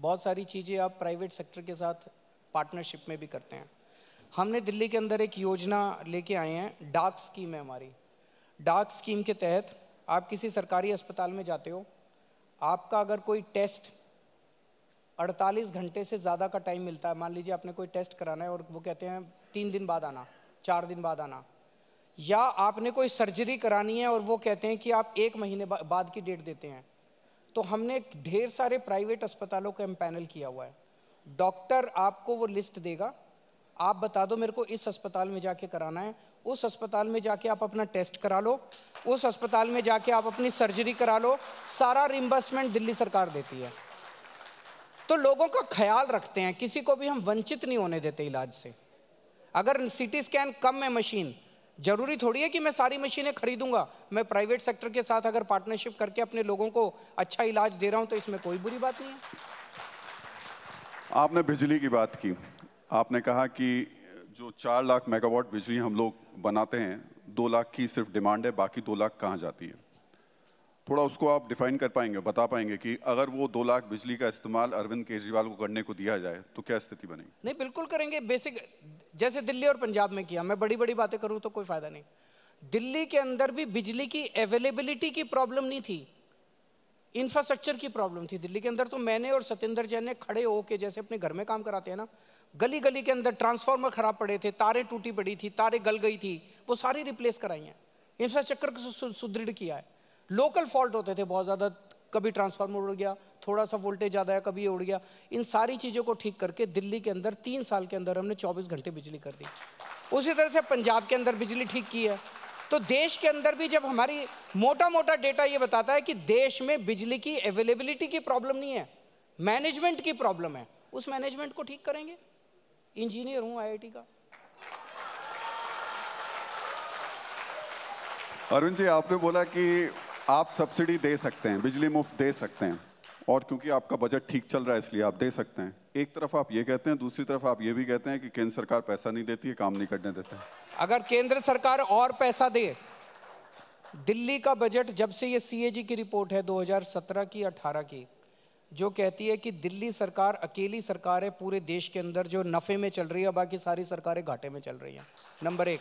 Speaker 2: बहुत सारी चीज़ें आप प्राइवेट सेक्टर के साथ पार्टनरशिप में भी करते हैं हमने दिल्ली के अंदर एक योजना लेके आए हैं डाक स्कीम है हमारी डाक स्कीम के तहत आप किसी सरकारी अस्पताल में जाते हो आपका अगर कोई टेस्ट 48 घंटे से ज़्यादा का टाइम मिलता है मान लीजिए आपने कोई टेस्ट कराना है और वो कहते हैं तीन दिन बाद आना चार दिन बाद आना या आपने कोई सर्जरी करानी है और वो कहते हैं कि आप एक महीने बाद की डेट देते हैं तो हमने ढेर सारे प्राइवेट अस्पतालों को पैनल किया हुआ है डॉक्टर आपको वो लिस्ट देगा आप बता दो मेरे को इस अस्पताल में जाके कराना है उस अस्पताल में जाके आप अपना टेस्ट करा लो उस अस्पताल में जाके आप अपनी सर्जरी करा लो सारा रिम्बर्समेंट दिल्ली सरकार देती है तो लोगों का ख्याल रखते हैं किसी को भी हम वंचित नहीं होने देते इलाज से अगर सिटी स्कैन कम है मशीन जरूरी थोड़ी है कि मैं सारी मशीनें खरीदूंगा मैं प्राइवेट सेक्टर के साथ अगर पार्टनरशिप करके अपने लोगों को अच्छा इलाज दे रहा हूं तो इसमें कोई बुरी बात नहीं है
Speaker 1: आपने बिजली की बात की आपने कहा कि जो चार लाख मेगावाट बिजली हम लोग बनाते हैं दो लाख की सिर्फ डिमांड है बाकी दो लाख कहाँ जाती है थोड़ा उसको आप डिफाइन कर पाएंगे बता पाएंगे कि अगर वो दो लाख बिजली का इस्तेमाल अरविंद केजरीवाल को करने को दिया जाए तो क्या स्थिति बनेगी
Speaker 2: नहीं बिल्कुल करेंगे बेसिक जैसे दिल्ली और पंजाब में किया मैं बड़ी बड़ी बातें करूं तो कोई फ़ायदा नहीं दिल्ली के अंदर भी बिजली की अवेलेबिलिटी की प्रॉब्लम नहीं थी इंफ्रास्ट्रक्चर की प्रॉब्लम थी दिल्ली के अंदर तो मैंने और सतेंद्र जैन ने खड़े होके जैसे अपने घर में काम कराते हैं ना गली गली के अंदर ट्रांसफार्मर खराब पड़े थे तारे टूटी पड़ी थी तारे गल गई थी वो सारी रिप्लेस कराई हैं इंफ्रास्ट्रक्चर को सुदृढ़ किया है लोकल फॉल्ट होते थे बहुत ज़्यादा कभी ट्रांसफार्मर उड़ गया थोड़ा सा वोल्टेज ज़्यादा है कभी उड़ गया इन सारी चीज़ों को ठीक करके दिल्ली के अंदर तीन साल के अंदर हमने चौबीस घंटे बिजली कर दी उसी तरह से पंजाब के अंदर बिजली ठीक की है तो देश के अंदर भी जब हमारी मोटा मोटा डेटा ये बताता है कि देश में बिजली की अवेलेबिलिटी की प्रॉब्लम नहीं है मैनेजमेंट की प्रॉब्लम है उस मैनेजमेंट को ठीक करेंगे इंजीनियर हूँ आईआईटी का
Speaker 1: अरुण जी आपने बोला कि आप सब्सिडी दे सकते हैं बिजली मुफ्त दे सकते हैं और क्योंकि आपका बजट ठीक चल रहा है इसलिए आप दे सकते हैं एक तरफ आप ये कहते हैं दूसरी तरफ आप ये भी कहते हैं कि केंद्र सरकार पैसा नहीं देती है काम नहीं करने देते
Speaker 2: अगर केंद्र सरकार और पैसा दे दिल्ली का बजट जब से ये सी की रिपोर्ट है 2017 की 18 की जो कहती है कि दिल्ली सरकार अकेली सरकार है पूरे देश के अंदर जो नफ़े में चल रही है बाकी सारी सरकारें घाटे में चल रही हैं नंबर एक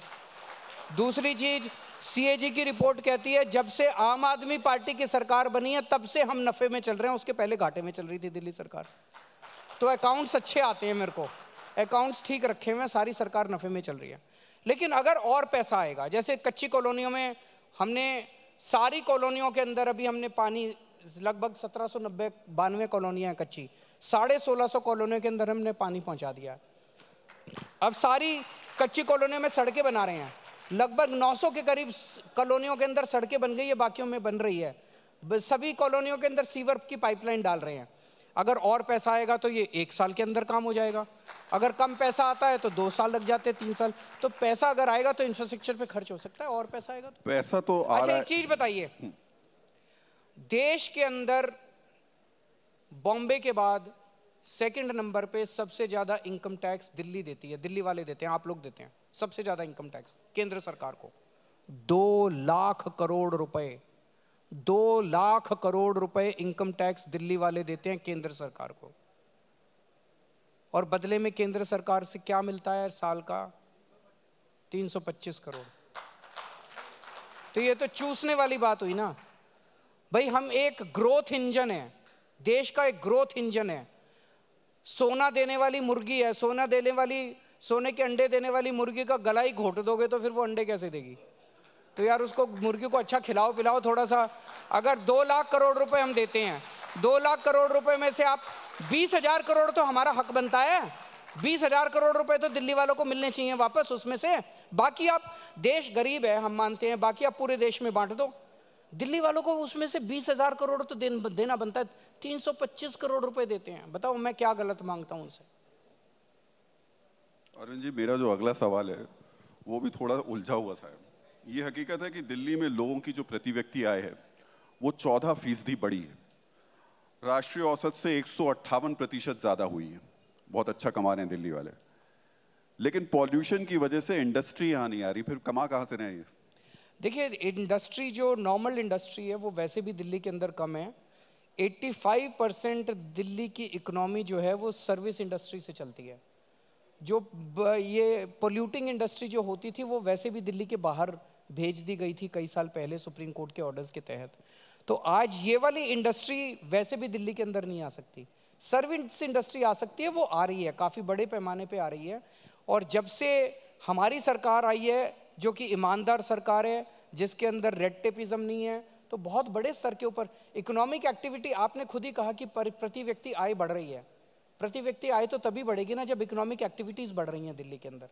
Speaker 2: दूसरी चीज सीएजी की रिपोर्ट कहती है जब से आम आदमी पार्टी की सरकार बनी है तब से हम नफे में चल रहे हैं उसके पहले घाटे में चल रही थी दिल्ली सरकार तो अकाउंट्स अच्छे आते हैं मेरे को अकाउंट्स ठीक रखे हुए हैं सारी सरकार नफे में चल रही है लेकिन अगर और पैसा आएगा जैसे कच्ची कॉलोनियों में हमने सारी कॉलोनियों के अंदर अभी हमने पानी लगभग सत्रह सौ नब्बे बानवे कॉलोनियाँ हैं कच्ची साढ़े सोलह सौ कॉलोनियों के अंदर हमने पानी पहुंचा दिया अब सारी कच्ची कॉलोनियों में सड़कें बना रहे हैं लगभग 900 के करीब कॉलोनियों के अंदर सड़कें बन गई है बाकियों में बन रही है सभी कॉलोनियों के अंदर सीवर की पाइपलाइन डाल रहे हैं अगर और पैसा आएगा तो ये एक साल के अंदर काम हो जाएगा अगर कम पैसा आता है तो दो साल लग जाते हैं तीन साल तो पैसा अगर आएगा तो इंफ्रास्ट्रक्चर पे खर्च हो सकता है और पैसा आएगा तो पैसा तो आ अच्छा एक चीज बताइए हम्म। देश के अंदर बॉम्बे के बाद सेकंड नंबर पे सबसे ज़्यादा इनकम टैक्स दिल्ली देती है दिल्ली वाले देते हैं आप लोग देते हैं सबसे ज़्यादा इनकम टैक्स केंद्र सरकार को दो लाख करोड़ रुपए दो लाख करोड़ रुपए इनकम टैक्स दिल्ली वाले देते हैं केंद्र सरकार को और बदले में केंद्र सरकार से क्या मिलता है साल का 325 करोड़ तो ये तो चूसने वाली बात हुई ना भाई हम एक ग्रोथ इंजन है देश का एक ग्रोथ इंजन है सोना देने वाली मुर्गी है सोना देने वाली सोने के अंडे देने वाली मुर्गी का गला ही घोट दोगे तो फिर वो अंडे कैसे देगी तो यार उसको मुर्गी को अच्छा खिलाओ पिलाओ थोड़ा सा अगर दो लाख करोड़ रुपए हम देते हैं दो लाख करोड़ रुपए में से आप बीस हजार करोड़ तो हमारा हक बनता है बीस हजार करोड़ रुपए तो दिल्ली वालों को मिलने चाहिए वापस उसमें से बाकी आप देश गरीब है हम मानते हैं बाकी आप पूरे देश में बांट दो दिल्ली वालों को उसमें से बीस हजार करोड़ तो देन, देना बनता है तीन सौ पच्चीस करोड़ रुपए देते हैं बताओ मैं क्या गलत मांगता हूँ उनसे
Speaker 1: अरुण जी मेरा जो अगला सवाल है वो भी थोड़ा उलझा हुआ सा है ये हकीकत है कि दिल्ली में लोगों की जो प्रति व्यक्ति आय है वो चौदह फीसदी बढ़ी है राष्ट्रीय औसत से एक प्रतिशत ज़्यादा हुई है बहुत अच्छा कमा रहे हैं दिल्ली वाले लेकिन पॉल्यूशन की वजह से इंडस्ट्री यहाँ नहीं आ रही फिर कमा कहाँ से रहे हैं
Speaker 2: देखिए इंडस्ट्री जो नॉर्मल इंडस्ट्री है वो वैसे भी दिल्ली के अंदर कम है 85 परसेंट दिल्ली की इकोनॉमी जो है वो सर्विस इंडस्ट्री से चलती है जो ये पोल्यूटिंग इंडस्ट्री जो होती थी वो वैसे भी दिल्ली के बाहर भेज दी गई थी कई साल पहले सुप्रीम कोर्ट के ऑर्डर्स के तहत तो आज ये वाली इंडस्ट्री वैसे भी दिल्ली के अंदर नहीं आ सकती सर्विस इंडस्ट्री आ सकती है वो आ रही है काफ़ी बड़े पैमाने पे आ रही है और जब से हमारी सरकार आई है जो कि ईमानदार सरकार है जिसके अंदर रेड टेपिज्म नहीं है तो बहुत बड़े स्तर के ऊपर इकोनॉमिक एक्टिविटी आपने खुद ही कहा कि प्रति व्यक्ति आय बढ़ रही है प्रति व्यक्ति आय तो तभी बढ़ेगी ना जब इकोनॉमिक एक्टिविटीज़ बढ़ रही हैं दिल्ली के अंदर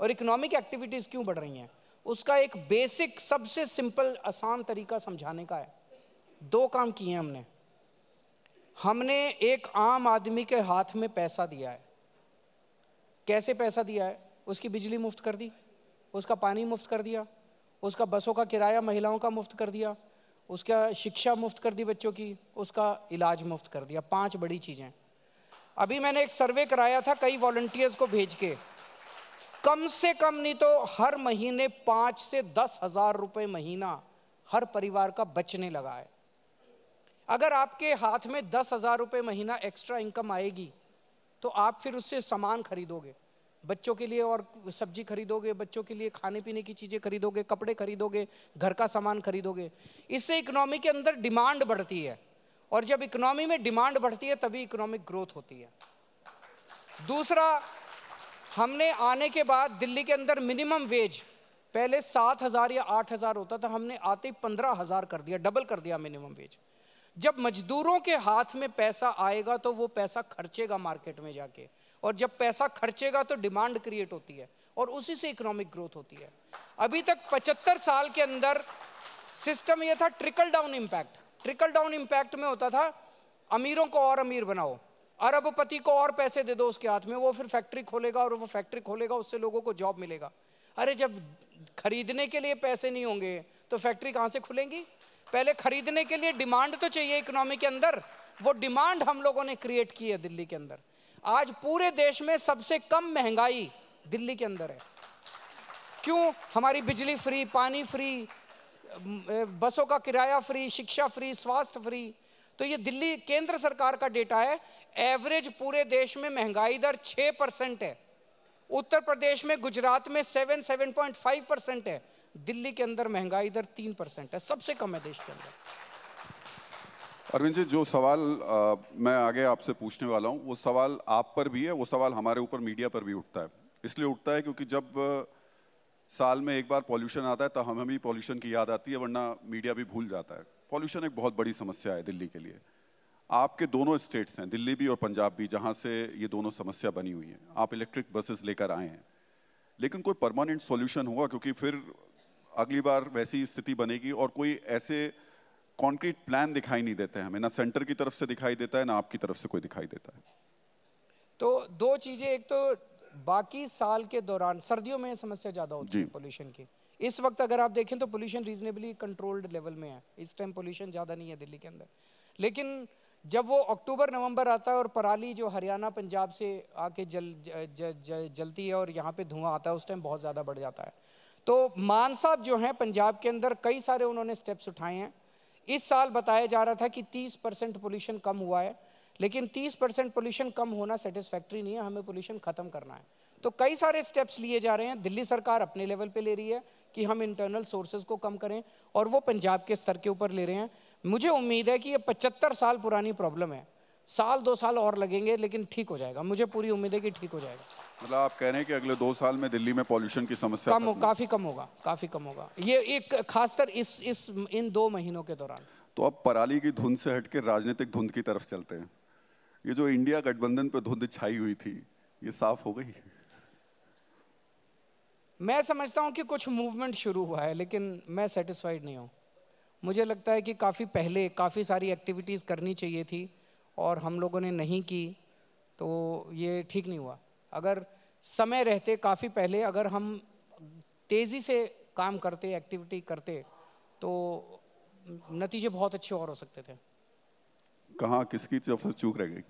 Speaker 2: और इकोनॉमिक एक्टिविटीज़ क्यों बढ़ रही हैं उसका एक बेसिक सबसे सिंपल आसान तरीका समझाने का है दो काम किए हैं हमने हमने एक आम आदमी के हाथ में पैसा दिया है कैसे पैसा दिया है उसकी बिजली मुफ्त कर दी उसका पानी मुफ्त कर दिया उसका बसों का किराया महिलाओं का मुफ्त कर दिया उसका शिक्षा मुफ्त कर दी बच्चों की उसका इलाज मुफ्त कर दिया पांच बड़ी चीज़ें अभी मैंने एक सर्वे कराया था कई वॉल्टियर्स को भेज के कम से कम नहीं तो हर महीने पांच से दस हजार रुपये महीना हर परिवार का बचने लगा है अगर आपके हाथ में दस हजार रुपये महीना एक्स्ट्रा इनकम आएगी तो आप फिर उससे सामान खरीदोगे बच्चों के लिए और सब्जी खरीदोगे बच्चों के लिए खाने पीने की चीज़ें खरीदोगे कपड़े खरीदोगे घर का सामान खरीदोगे इससे इकोनॉमी के अंदर डिमांड बढ़ती है और जब इकोनॉमी में डिमांड बढ़ती है तभी इकोनॉमिक ग्रोथ होती है दूसरा हमने आने के बाद दिल्ली के अंदर मिनिमम वेज पहले सात हज़ार या आठ हज़ार होता था हमने आते ही पंद्रह हज़ार कर दिया डबल कर दिया मिनिमम वेज जब मजदूरों के हाथ में पैसा आएगा तो वो पैसा खर्चेगा मार्केट में जाके और जब पैसा खर्चेगा तो डिमांड क्रिएट होती है और उसी से इकोनॉमिक ग्रोथ होती है अभी तक पचहत्तर साल के अंदर सिस्टम यह था trickle down impact trickle down impact में होता था अमीरों को और अमीर बनाओ अरबपति को और पैसे दे दो उसके हाथ में वो फिर फैक्ट्री खोलेगा और वो फैक्ट्री खोलेगा उससे लोगों को जॉब मिलेगा अरे जब खरीदने के लिए पैसे नहीं होंगे तो फैक्ट्री कहाँ से खुलेंगी पहले खरीदने के लिए डिमांड तो चाहिए इकोनॉमी के अंदर वो डिमांड हम लोगों ने क्रिएट की है दिल्ली के अंदर आज पूरे देश में सबसे कम महंगाई दिल्ली के अंदर है क्यों हमारी बिजली फ्री पानी फ्री बसों का किराया फ्री शिक्षा फ्री स्वास्थ्य फ्री तो ये दिल्ली केंद्र सरकार का डेटा है एवरेज पूरे देश में महंगाई दर 6 परसेंट है उत्तर प्रदेश में गुजरात में 7 7.5 परसेंट है दिल्ली के अंदर महंगाई दर 3 परसेंट है सबसे कम है देश के अंदर
Speaker 1: अरविंद जी जो सवाल आ, मैं आगे आपसे पूछने वाला हूँ वो सवाल आप पर भी है वो सवाल हमारे ऊपर मीडिया पर भी उठता है इसलिए उठता है क्योंकि जब साल में एक बार पॉल्यूशन आता है तो हमें भी पॉल्यूशन की याद आती है वरना मीडिया भी भूल जाता है पॉल्यूशन एक बहुत बड़ी समस्या है दिल्ली के लिए आपके दोनों स्टेट्स हैं दिल्ली भी और पंजाब भी जहाँ से ये दोनों समस्या बनी हुई है आप इलेक्ट्रिक बसेस लेकर आए हैं लेकिन कोई परमानेंट सोल्यूशन होगा क्योंकि फिर अगली बार वैसी स्थिति बनेगी और कोई ऐसे कॉन्क्रीट प्लान दिखाई नहीं देते हमें ना सेंटर की तरफ से दिखाई देता है ना आपकी तरफ से कोई दिखाई देता है
Speaker 2: तो दो चीज़ें एक तो बाकी साल के दौरान सर्दियों में समस्या ज़्यादा होती है पोल्यूशन की इस वक्त अगर आप देखें तो पोल्यूशन रीजनेबली कंट्रोल्ड लेवल में है इस टाइम पोल्यूशन ज़्यादा नहीं है दिल्ली के अंदर लेकिन जब वो अक्टूबर नवंबर आता है और पराली जो हरियाणा पंजाब से आके जल ज, ज, ज, जलती है और यहाँ पे धुआं आता है उस टाइम बहुत ज़्यादा बढ़ जाता है तो मान साहब जो हैं पंजाब के अंदर कई सारे उन्होंने स्टेप्स उठाए हैं इस साल बताया जा रहा था कि 30 परसेंट पोल्यूशन कम हुआ है लेकिन 30 परसेंट पोल्यूशन कम होना सेटिस्फैक्ट्री नहीं है हमें पोल्यूशन ख़त्म करना है तो कई सारे स्टेप्स लिए जा रहे हैं दिल्ली सरकार अपने लेवल पे ले रही है कि हम इंटरनल सोर्सेज को कम करें और वो पंजाब के स्तर के ऊपर ले रहे हैं मुझे उम्मीद है कि ये पचहत्तर साल पुरानी प्रॉब्लम है साल दो साल और लगेंगे लेकिन ठीक हो जाएगा मुझे पूरी उम्मीद है कि ठीक हो जाएगा
Speaker 1: मतलब आप कह रहे हैं कि अगले दो साल में दिल्ली में पॉल्यूशन की समस्या कम
Speaker 2: काफ़ी कम होगा काफ़ी कम होगा ये एक खासतर इस इस इन दो महीनों के दौरान
Speaker 1: तो अब पराली की धुंध से हटके राजनीतिक धुंध की तरफ चलते हैं ये जो इंडिया गठबंधन पर धुंध छाई हुई थी ये साफ हो गई
Speaker 2: मैं समझता हूँ कि कुछ मूवमेंट शुरू हुआ है लेकिन मैं सेटिस्फाइड नहीं हूँ मुझे लगता है कि काफ़ी पहले काफ़ी सारी एक्टिविटीज़ करनी चाहिए थी और हम लोगों ने नहीं की तो ये ठीक नहीं हुआ अगर समय रहते काफ़ी पहले अगर हम तेज़ी से काम करते एक्टिविटी करते तो नतीजे बहुत अच्छे और हो सकते थे
Speaker 1: कहाँ किसकी तरफ से चूक रह गई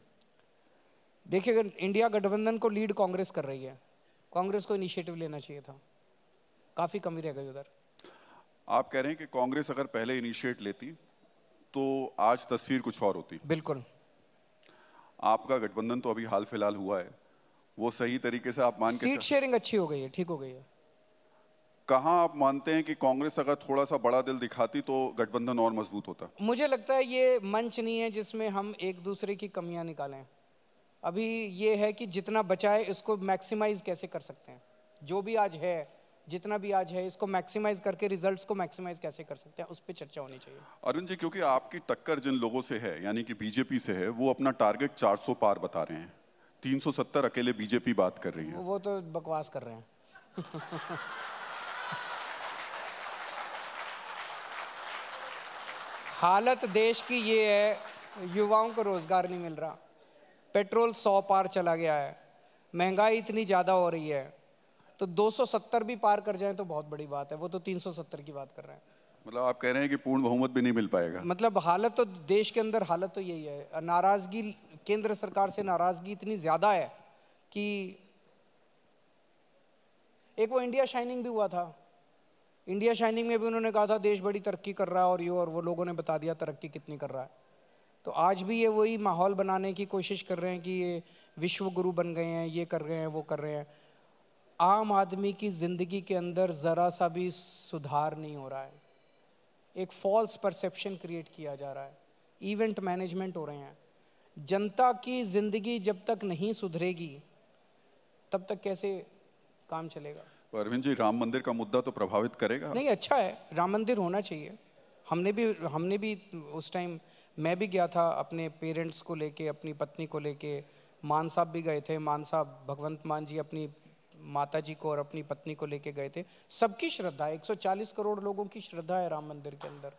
Speaker 2: देखिए इंडिया गठबंधन को लीड कांग्रेस कर रही है कांग्रेस को इनिशिएटिव लेना चाहिए था काफ़ी कमी रह गई उधर
Speaker 1: आप कह रहे हैं कि कांग्रेस अगर पहले इनिशिएट लेती तो आज तस्वीर कुछ और होती बिल्कुल आपका गठबंधन तो अभी हाल फिलहाल हुआ है वो सही तरीके से आप मान सीट
Speaker 2: शेयरिंग अच्छी हो गई है ठीक हो गई है
Speaker 1: कहा आप मानते हैं कि कांग्रेस अगर थोड़ा सा बड़ा दिल दिखाती तो गठबंधन और मजबूत होता
Speaker 2: मुझे लगता है ये मंच नहीं है जिसमें हम एक दूसरे की कमियां निकालें अभी ये है कि जितना बचा है इसको मैक्सिमाइज कैसे कर सकते हैं जो भी आज है जितना भी आज है इसको मैक्सिमाइज करके रिजल्ट्स को मैक्सिमाइज कैसे कर सकते हैं उस पर चर्चा होनी चाहिए
Speaker 1: अरुण जी क्योंकि आपकी टक्कर जिन लोगों से है यानी कि बीजेपी से है वो अपना टारगेट 400 पार बता रहे हैं 370 अकेले बीजेपी बात कर रही है
Speaker 2: वो तो बकवास कर रहे हैं हालत देश की ये है युवाओं को रोजगार नहीं मिल रहा पेट्रोल सौ पार चला गया है महंगाई इतनी ज़्यादा हो रही है तो 270 भी पार कर जाए तो बहुत बड़ी बात है वो तो 370 की बात कर रहे हैं
Speaker 1: मतलब आप कह रहे हैं कि पूर्ण बहुमत भी नहीं मिल पाएगा
Speaker 2: मतलब हालत तो देश के अंदर हालत तो यही है नाराज़गी केंद्र सरकार से नाराज़गी इतनी ज़्यादा है कि एक वो इंडिया शाइनिंग भी हुआ था इंडिया शाइनिंग में भी उन्होंने कहा था देश बड़ी तरक्की कर रहा है और ये और वो लोगों ने बता दिया तरक्की कितनी कर रहा है तो आज भी ये वही माहौल बनाने की कोशिश कर रहे हैं कि ये विश्व गुरु बन गए हैं ये कर रहे हैं वो कर रहे हैं आम आदमी की ज़िंदगी के अंदर ज़रा सा भी सुधार नहीं हो रहा है एक फॉल्स परसेप्शन क्रिएट किया जा रहा है इवेंट मैनेजमेंट हो रहे हैं जनता की ज़िंदगी जब तक नहीं सुधरेगी तब तक कैसे काम चलेगा
Speaker 1: तो अरविंद जी राम मंदिर का मुद्दा तो प्रभावित करेगा नहीं
Speaker 2: अच्छा है राम मंदिर होना चाहिए हमने भी हमने भी उस टाइम मैं भी गया था अपने पेरेंट्स को लेके अपनी पत्नी को लेके मान साहब भी गए थे मान साहब भगवंत मान जी अपनी माता जी को और अपनी पत्नी को लेके गए थे सबकी श्रद्धा 140 करोड़ लोगों की श्रद्धा है राम मंदिर के अंदर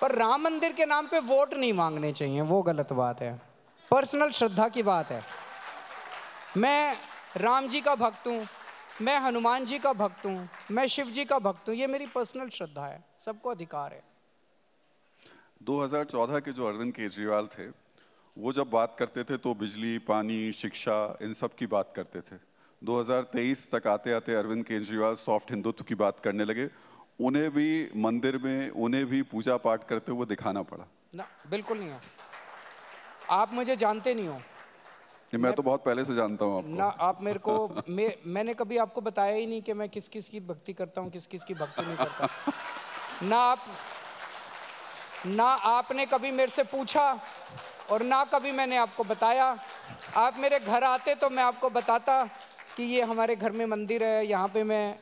Speaker 2: पर राम मंदिर के नाम पे वोट नहीं मांगने चाहिए वो गलत बात है पर्सनल श्रद्धा की बात है मैं राम जी का भक्त हूँ मैं हनुमान जी का भक्त हूँ मैं शिव जी का भक्त हूँ ये मेरी पर्सनल श्रद्धा है सबको अधिकार है
Speaker 1: 2014 के जो अरविंद केजरीवाल थे वो जब बात करते थे तो बिजली पानी शिक्षा इन सब की बात करते थे 2023 तक आते आते अरविंद केजरीवाल सॉफ्ट हिंदुत्व की बात करने लगे उन्हें भी मंदिर में उन्हें भी पूजा पाठ करते हुए दिखाना पड़ा
Speaker 2: ना बिल्कुल नहीं आप मुझे जानते नहीं हो मैं,
Speaker 1: मैं तो बहुत पहले से जानता हूँ ना
Speaker 2: आप मेरे को मैं मैंने कभी आपको बताया ही नहीं कि मैं किस किस की भक्ति करता हूँ किस किस की भक्ति नहीं करता ना आप ना आपने कभी मेरे से पूछा और ना कभी मैंने आपको बताया आप मेरे घर आते तो मैं आपको बताता कि ये हमारे घर में मंदिर है यहाँ पे मैं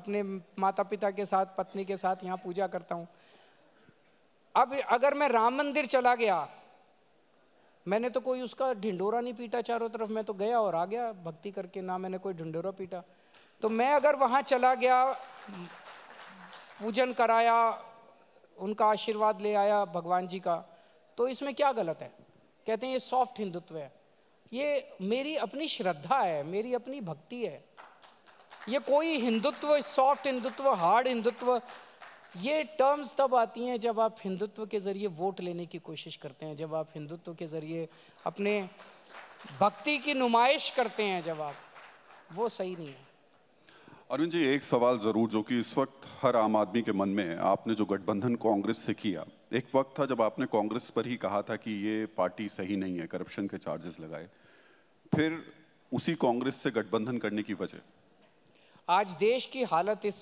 Speaker 2: अपने माता पिता के साथ पत्नी के साथ यहाँ पूजा करता हूँ अब अगर मैं राम मंदिर चला गया मैंने तो कोई उसका ढिंडोरा नहीं पीटा चारों तरफ मैं तो गया और आ गया भक्ति करके ना मैंने कोई ढिंडोरा पीटा तो मैं अगर वहाँ चला गया पूजन कराया उनका आशीर्वाद ले आया भगवान जी का तो इसमें क्या गलत है कहते हैं ये सॉफ्ट हिंदुत्व है ये मेरी अपनी श्रद्धा है मेरी अपनी भक्ति है ये कोई हिंदुत्व सॉफ्ट हिंदुत्व हार्ड हिंदुत्व ये टर्म्स तब आती हैं जब आप हिंदुत्व के ज़रिए वोट लेने की कोशिश करते हैं जब आप हिंदुत्व के ज़रिए अपने भक्ति की नुमाइश करते हैं जब आप वो सही नहीं है
Speaker 1: अरविंद जी एक सवाल ज़रूर जो कि इस वक्त हर आम आदमी के मन में है आपने जो गठबंधन कांग्रेस से किया एक वक्त था जब आपने कांग्रेस पर ही कहा था कि ये पार्टी सही नहीं है करप्शन के चार्जेस लगाए फिर उसी कांग्रेस से गठबंधन करने की वजह
Speaker 2: आज देश की हालत इस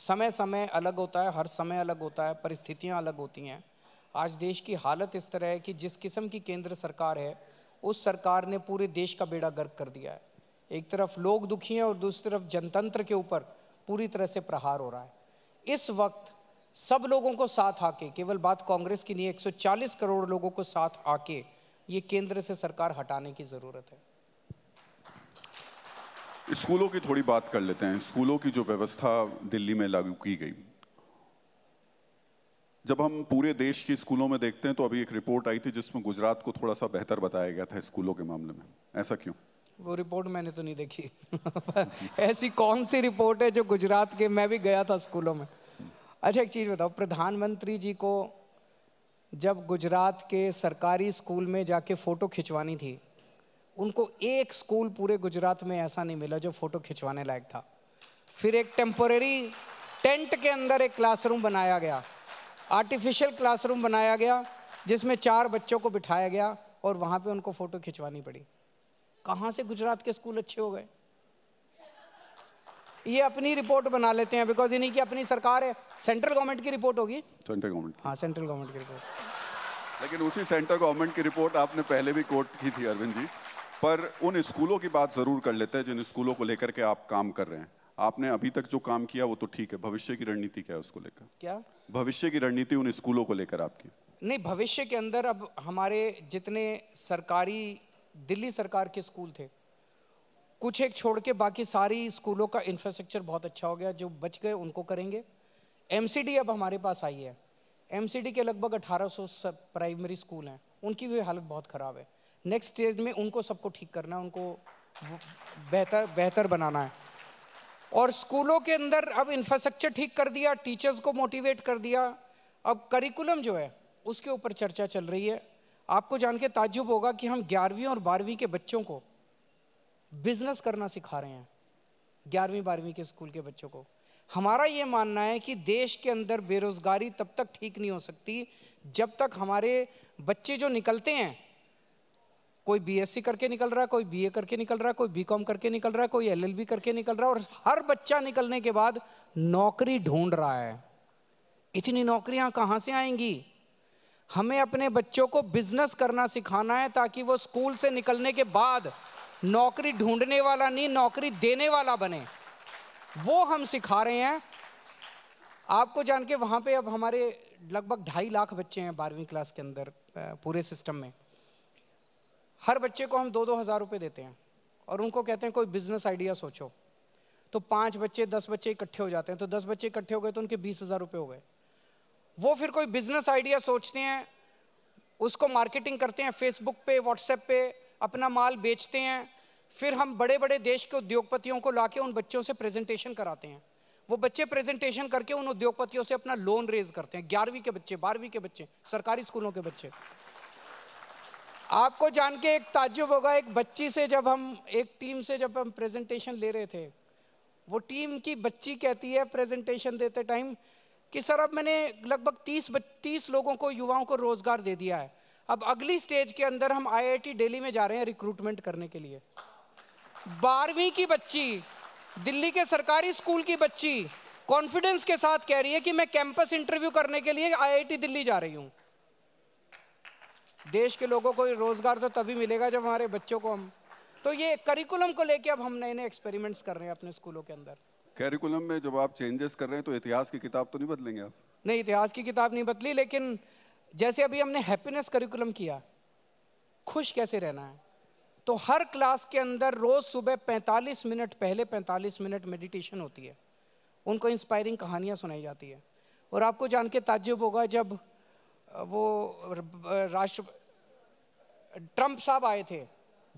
Speaker 2: समय समय अलग होता है हर समय अलग होता है परिस्थितियाँ अलग होती हैं आज देश की हालत इस तरह है कि जिस किस्म की केंद्र सरकार है उस सरकार ने पूरे देश का बेड़ा गर्क कर दिया है एक तरफ लोग दुखी हैं और दूसरी तरफ जनतंत्र के ऊपर पूरी तरह से प्रहार हो रहा है इस वक्त सब लोगों को साथ आके केवल बात कांग्रेस की नहीं 140 करोड़ लोगों को साथ आके ये केंद्र से सरकार हटाने की ज़रूरत है
Speaker 1: स्कूलों की थोड़ी बात कर लेते हैं स्कूलों की जो व्यवस्था दिल्ली में लागू की गई जब हम पूरे देश की स्कूलों में देखते हैं तो अभी एक रिपोर्ट आई थी जिसमें गुजरात को थोड़ा सा बेहतर बताया गया था स्कूलों के मामले में ऐसा क्यों
Speaker 2: वो रिपोर्ट मैंने तो नहीं देखी [LAUGHS] ऐसी कौन सी रिपोर्ट है जो गुजरात के मैं भी गया था स्कूलों में अच्छा एक चीज़ बताओ प्रधानमंत्री जी को जब गुजरात के सरकारी स्कूल में जाके फ़ोटो खिंचवानी थी उनको एक स्कूल पूरे गुजरात में ऐसा नहीं मिला जो फ़ोटो खिंचवाने लायक था फिर एक टेम्पोरेरी टेंट के अंदर एक क्लासरूम बनाया गया आर्टिफिशियल क्लासरूम बनाया गया जिसमें चार बच्चों को बिठाया गया और वहां पे उनको फ़ोटो खिंचवानी पड़ी कहाँ से गुजरात के स्कूल अच्छे हो गए ये अपनी रिपोर्ट बना लेते हैं बिकॉज इन्हीं की अपनी सरकार है सेंट्रल गवर्नमेंट की रिपोर्ट होगी सेंट्रल गवर्नमेंट हाँ सेंट्रल गवर्नमेंट की रिपोर्ट लेकिन उसी सेंट्रल
Speaker 1: गवर्नमेंट की रिपोर्ट आपने पहले भी कोट की थी अरविंद जी पर उन स्कूलों की बात ज़रूर कर लेते हैं जिन स्कूलों को लेकर के आप काम कर रहे हैं आपने अभी तक जो काम किया वो तो ठीक है भविष्य की रणनीति क्या है उसको लेकर क्या भविष्य की रणनीति उन स्कूलों को लेकर आपकी
Speaker 2: नहीं भविष्य के अंदर अब हमारे जितने सरकारी दिल्ली सरकार के स्कूल थे कुछ एक छोड़ के बाकी सारी स्कूलों का इंफ्रास्ट्रक्चर बहुत अच्छा हो गया जो बच गए उनको करेंगे एमसीडी अब हमारे पास आई है एमसीडी के लगभग 1800 प्राइमरी स्कूल हैं उनकी भी हालत बहुत ख़राब है नेक्स्ट स्टेज में उनको सबको ठीक करना है उनको बेहतर बेहतर बनाना है और स्कूलों के अंदर अब इंफ्रास्ट्रक्चर ठीक कर दिया टीचर्स को मोटिवेट कर दिया अब करिकुलम जो है उसके ऊपर चर्चा चल रही है आपको जान के ताजुब होगा कि हम ग्यारहवीं और बारहवीं के बच्चों को बिजनेस करना सिखा रहे हैं ग्यारहवीं बारहवीं के स्कूल के बच्चों को हमारा ये मानना है कि देश के अंदर बेरोज़गारी तब तक ठीक नहीं हो सकती जब तक हमारे बच्चे जो निकलते हैं कोई बीएससी करके निकल रहा है कोई बीए करके निकल रहा है कोई बीकॉम करके निकल रहा है कोई एलएलबी करके निकल रहा है और हर बच्चा निकलने के बाद नौकरी ढूंढ रहा है इतनी नौकरियां कहाँ से आएंगी हमें अपने बच्चों को बिजनेस करना सिखाना है ताकि वो स्कूल से निकलने के बाद नौकरी ढूंढने वाला नहीं नौकरी देने वाला बने वो हम सिखा रहे हैं आपको जान के वहाँ पे अब हमारे लगभग ढाई लाख बच्चे हैं बारहवीं क्लास के अंदर पूरे सिस्टम में हर बच्चे को हम दो दो हज़ार रुपये देते हैं और उनको कहते हैं कोई बिजनेस आइडिया सोचो तो पांच बच्चे दस बच्चे इकट्ठे हो जाते हैं तो दस बच्चे इकट्ठे हो गए तो उनके बीस हज़ार रुपये हो गए वो फिर कोई बिजनेस आइडिया सोचते हैं उसको मार्केटिंग करते हैं फेसबुक पे व्हाट्सएप पे अपना माल बेचते हैं फिर हम बड़े बड़े देश के उद्योगपतियों को लाके उन बच्चों से प्रेजेंटेशन कराते हैं वो बच्चे प्रेजेंटेशन करके उन उद्योगपतियों से अपना लोन रेज करते हैं ग्यारहवीं के बच्चे बारहवीं के बच्चे सरकारी स्कूलों के बच्चे आपको जान के एक ताज्जुब होगा एक बच्ची से जब हम एक टीम से जब हम प्रेजेंटेशन ले रहे थे वो टीम की बच्ची कहती है प्रेजेंटेशन देते टाइम कि सर अब मैंने लगभग तीस तीस लोगों को युवाओं को रोज़गार दे दिया है अब अगली स्टेज के अंदर हम आईआईटी दिल्ली में जा रहे हैं रिक्रूटमेंट करने के लिए बारहवीं की बच्ची दिल्ली के सरकारी स्कूल की बच्ची कॉन्फिडेंस के साथ कह रही है कि मैं कैंपस इंटरव्यू करने के लिए आई दिल्ली जा रही हूँ देश के लोगों को रोजगार तो तभी मिलेगा जब हमारे बच्चों को हम तो ये करिकुलम को लेके अब हम नए नए एक्सपेरिमेंट्स कर रहे हैं अपने स्कूलों के अंदर
Speaker 1: कैरिकुलम में जब आप चेंजेस कर रहे हैं तो इतिहास की किताब तो नहीं बदलेंगे आप
Speaker 2: नहीं इतिहास की किताब नहीं बदली लेकिन जैसे अभी हमने हैप्पीनेस करिकुलम किया खुश कैसे रहना है तो हर क्लास के अंदर रोज़ सुबह 45 मिनट पहले 45 मिनट मेडिटेशन होती है उनको इंस्पायरिंग कहानियाँ सुनाई जाती है और आपको जान के ताज्जुब होगा जब वो राष्ट्र ट्रंप साहब आए थे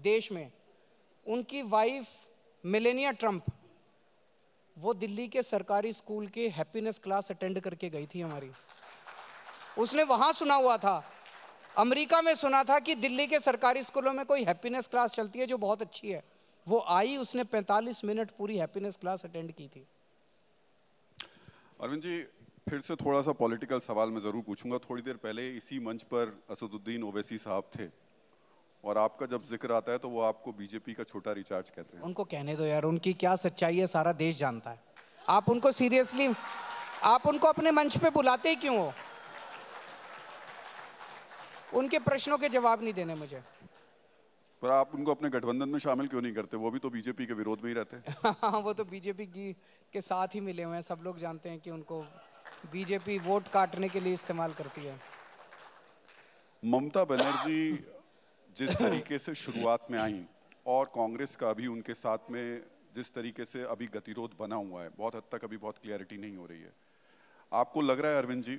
Speaker 2: देश में उनकी वाइफ मिलेनिया ट्रंप वो दिल्ली के सरकारी स्कूल के हैप्पीनेस क्लास अटेंड करके गई थी हमारी उसने वहां सुना हुआ था अमेरिका में सुना था कि दिल्ली के सरकारी स्कूलों में कोई हैप्पीनेस क्लास चलती है जो बहुत अच्छी है वो आई उसने 45 मिनट पूरी हैप्पीनेस क्लास अटेंड की थी
Speaker 1: अरविंद जी फिर से थोड़ा सा पॉलिटिकल सवाल मैं ज़रूर पूछूंगा थोड़ी देर पहले इसी मंच पर असदुद्दीन ओवैसी साहब थे और आपका जब जिक्र आता है तो वो आपको बीजेपी का छोटा रिचार्ज कहते हैं
Speaker 2: उनको कहने दो यार उनकी क्या सच्चाई है सारा देश जानता है आप उनको सीरियसली आप उनको अपने मंच पे बुलाते ही क्यों हो उनके प्रश्नों के जवाब नहीं देने मुझे
Speaker 1: पर आप उनको अपने गठबंधन में शामिल क्यों नहीं करते वो भी तो बीजेपी के विरोध में ही रहते
Speaker 2: हैं [LAUGHS] हाँ, वो तो बीजेपी की के साथ ही मिले हुए हैं सब लोग जानते हैं कि उनको बीजेपी वोट काटने के लिए इस्तेमाल करती है
Speaker 1: ममता बनर्जी जिस [COUGHS] तरीके से शुरुआत में आई और कांग्रेस का अभी उनके साथ में जिस तरीके से अभी गतिरोध बना हुआ है बहुत हद तक अभी बहुत क्लियरिटी नहीं हो रही है आपको लग रहा है अरविंद जी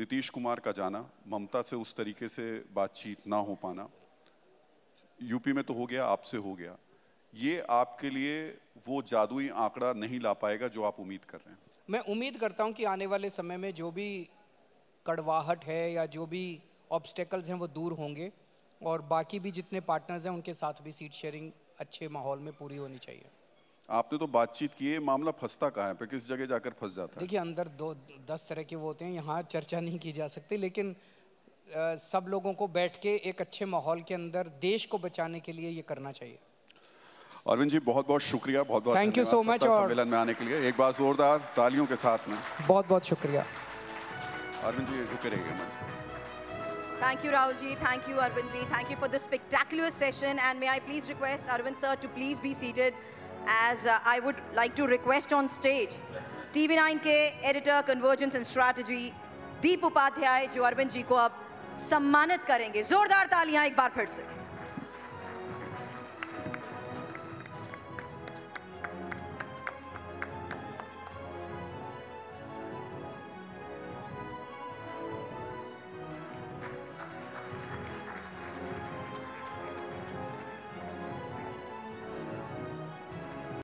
Speaker 1: नीतीश कुमार का जाना ममता से उस तरीके से बातचीत ना हो पाना यूपी में तो हो गया आपसे हो गया ये आपके लिए वो जादुई आंकड़ा नहीं ला पाएगा जो आप उम्मीद कर रहे हैं
Speaker 2: मैं उम्मीद करता हूं कि आने वाले समय में जो भी कड़वाहट है या जो भी ऑब्स्टेकल्स हैं वो दूर होंगे और बाकी भी जितने पार्टनर्स हैं उनके साथ भी सीट शेयरिंग अच्छे माहौल में पूरी होनी चाहिए
Speaker 1: आपने तो बातचीत की है मामला फंसता कहाँ है पे किस जगह जाकर फंस जाता है
Speaker 2: देखिए अंदर दो दस तरह के वो होते हैं यहाँ चर्चा नहीं की जा सकती लेकिन आ, सब लोगों को बैठ के एक अच्छे माहौल के अंदर देश को बचाने के लिए ये करना चाहिए
Speaker 1: अरविंद जी बहुत बहुत शुक्रिया बहुत बहुत थैंक यू सो मच और सम्मेलन में आने के लिए एक बार जोरदार तालियों के साथ में
Speaker 2: बहुत बहुत शुक्रिया
Speaker 1: अरविंद जी रुके रहिए मंच Thank you, Ji. Thank you, Ji. Thank you for this spectacular session. And may I please request Arvind sir to please be seated as uh, I would like to request on stage TV9K editor Convergence and Strategy दीप उपाध्याय जो अरविंद जी को अब सम्मानित करेंगे जोरदार तालियां एक बार फिर से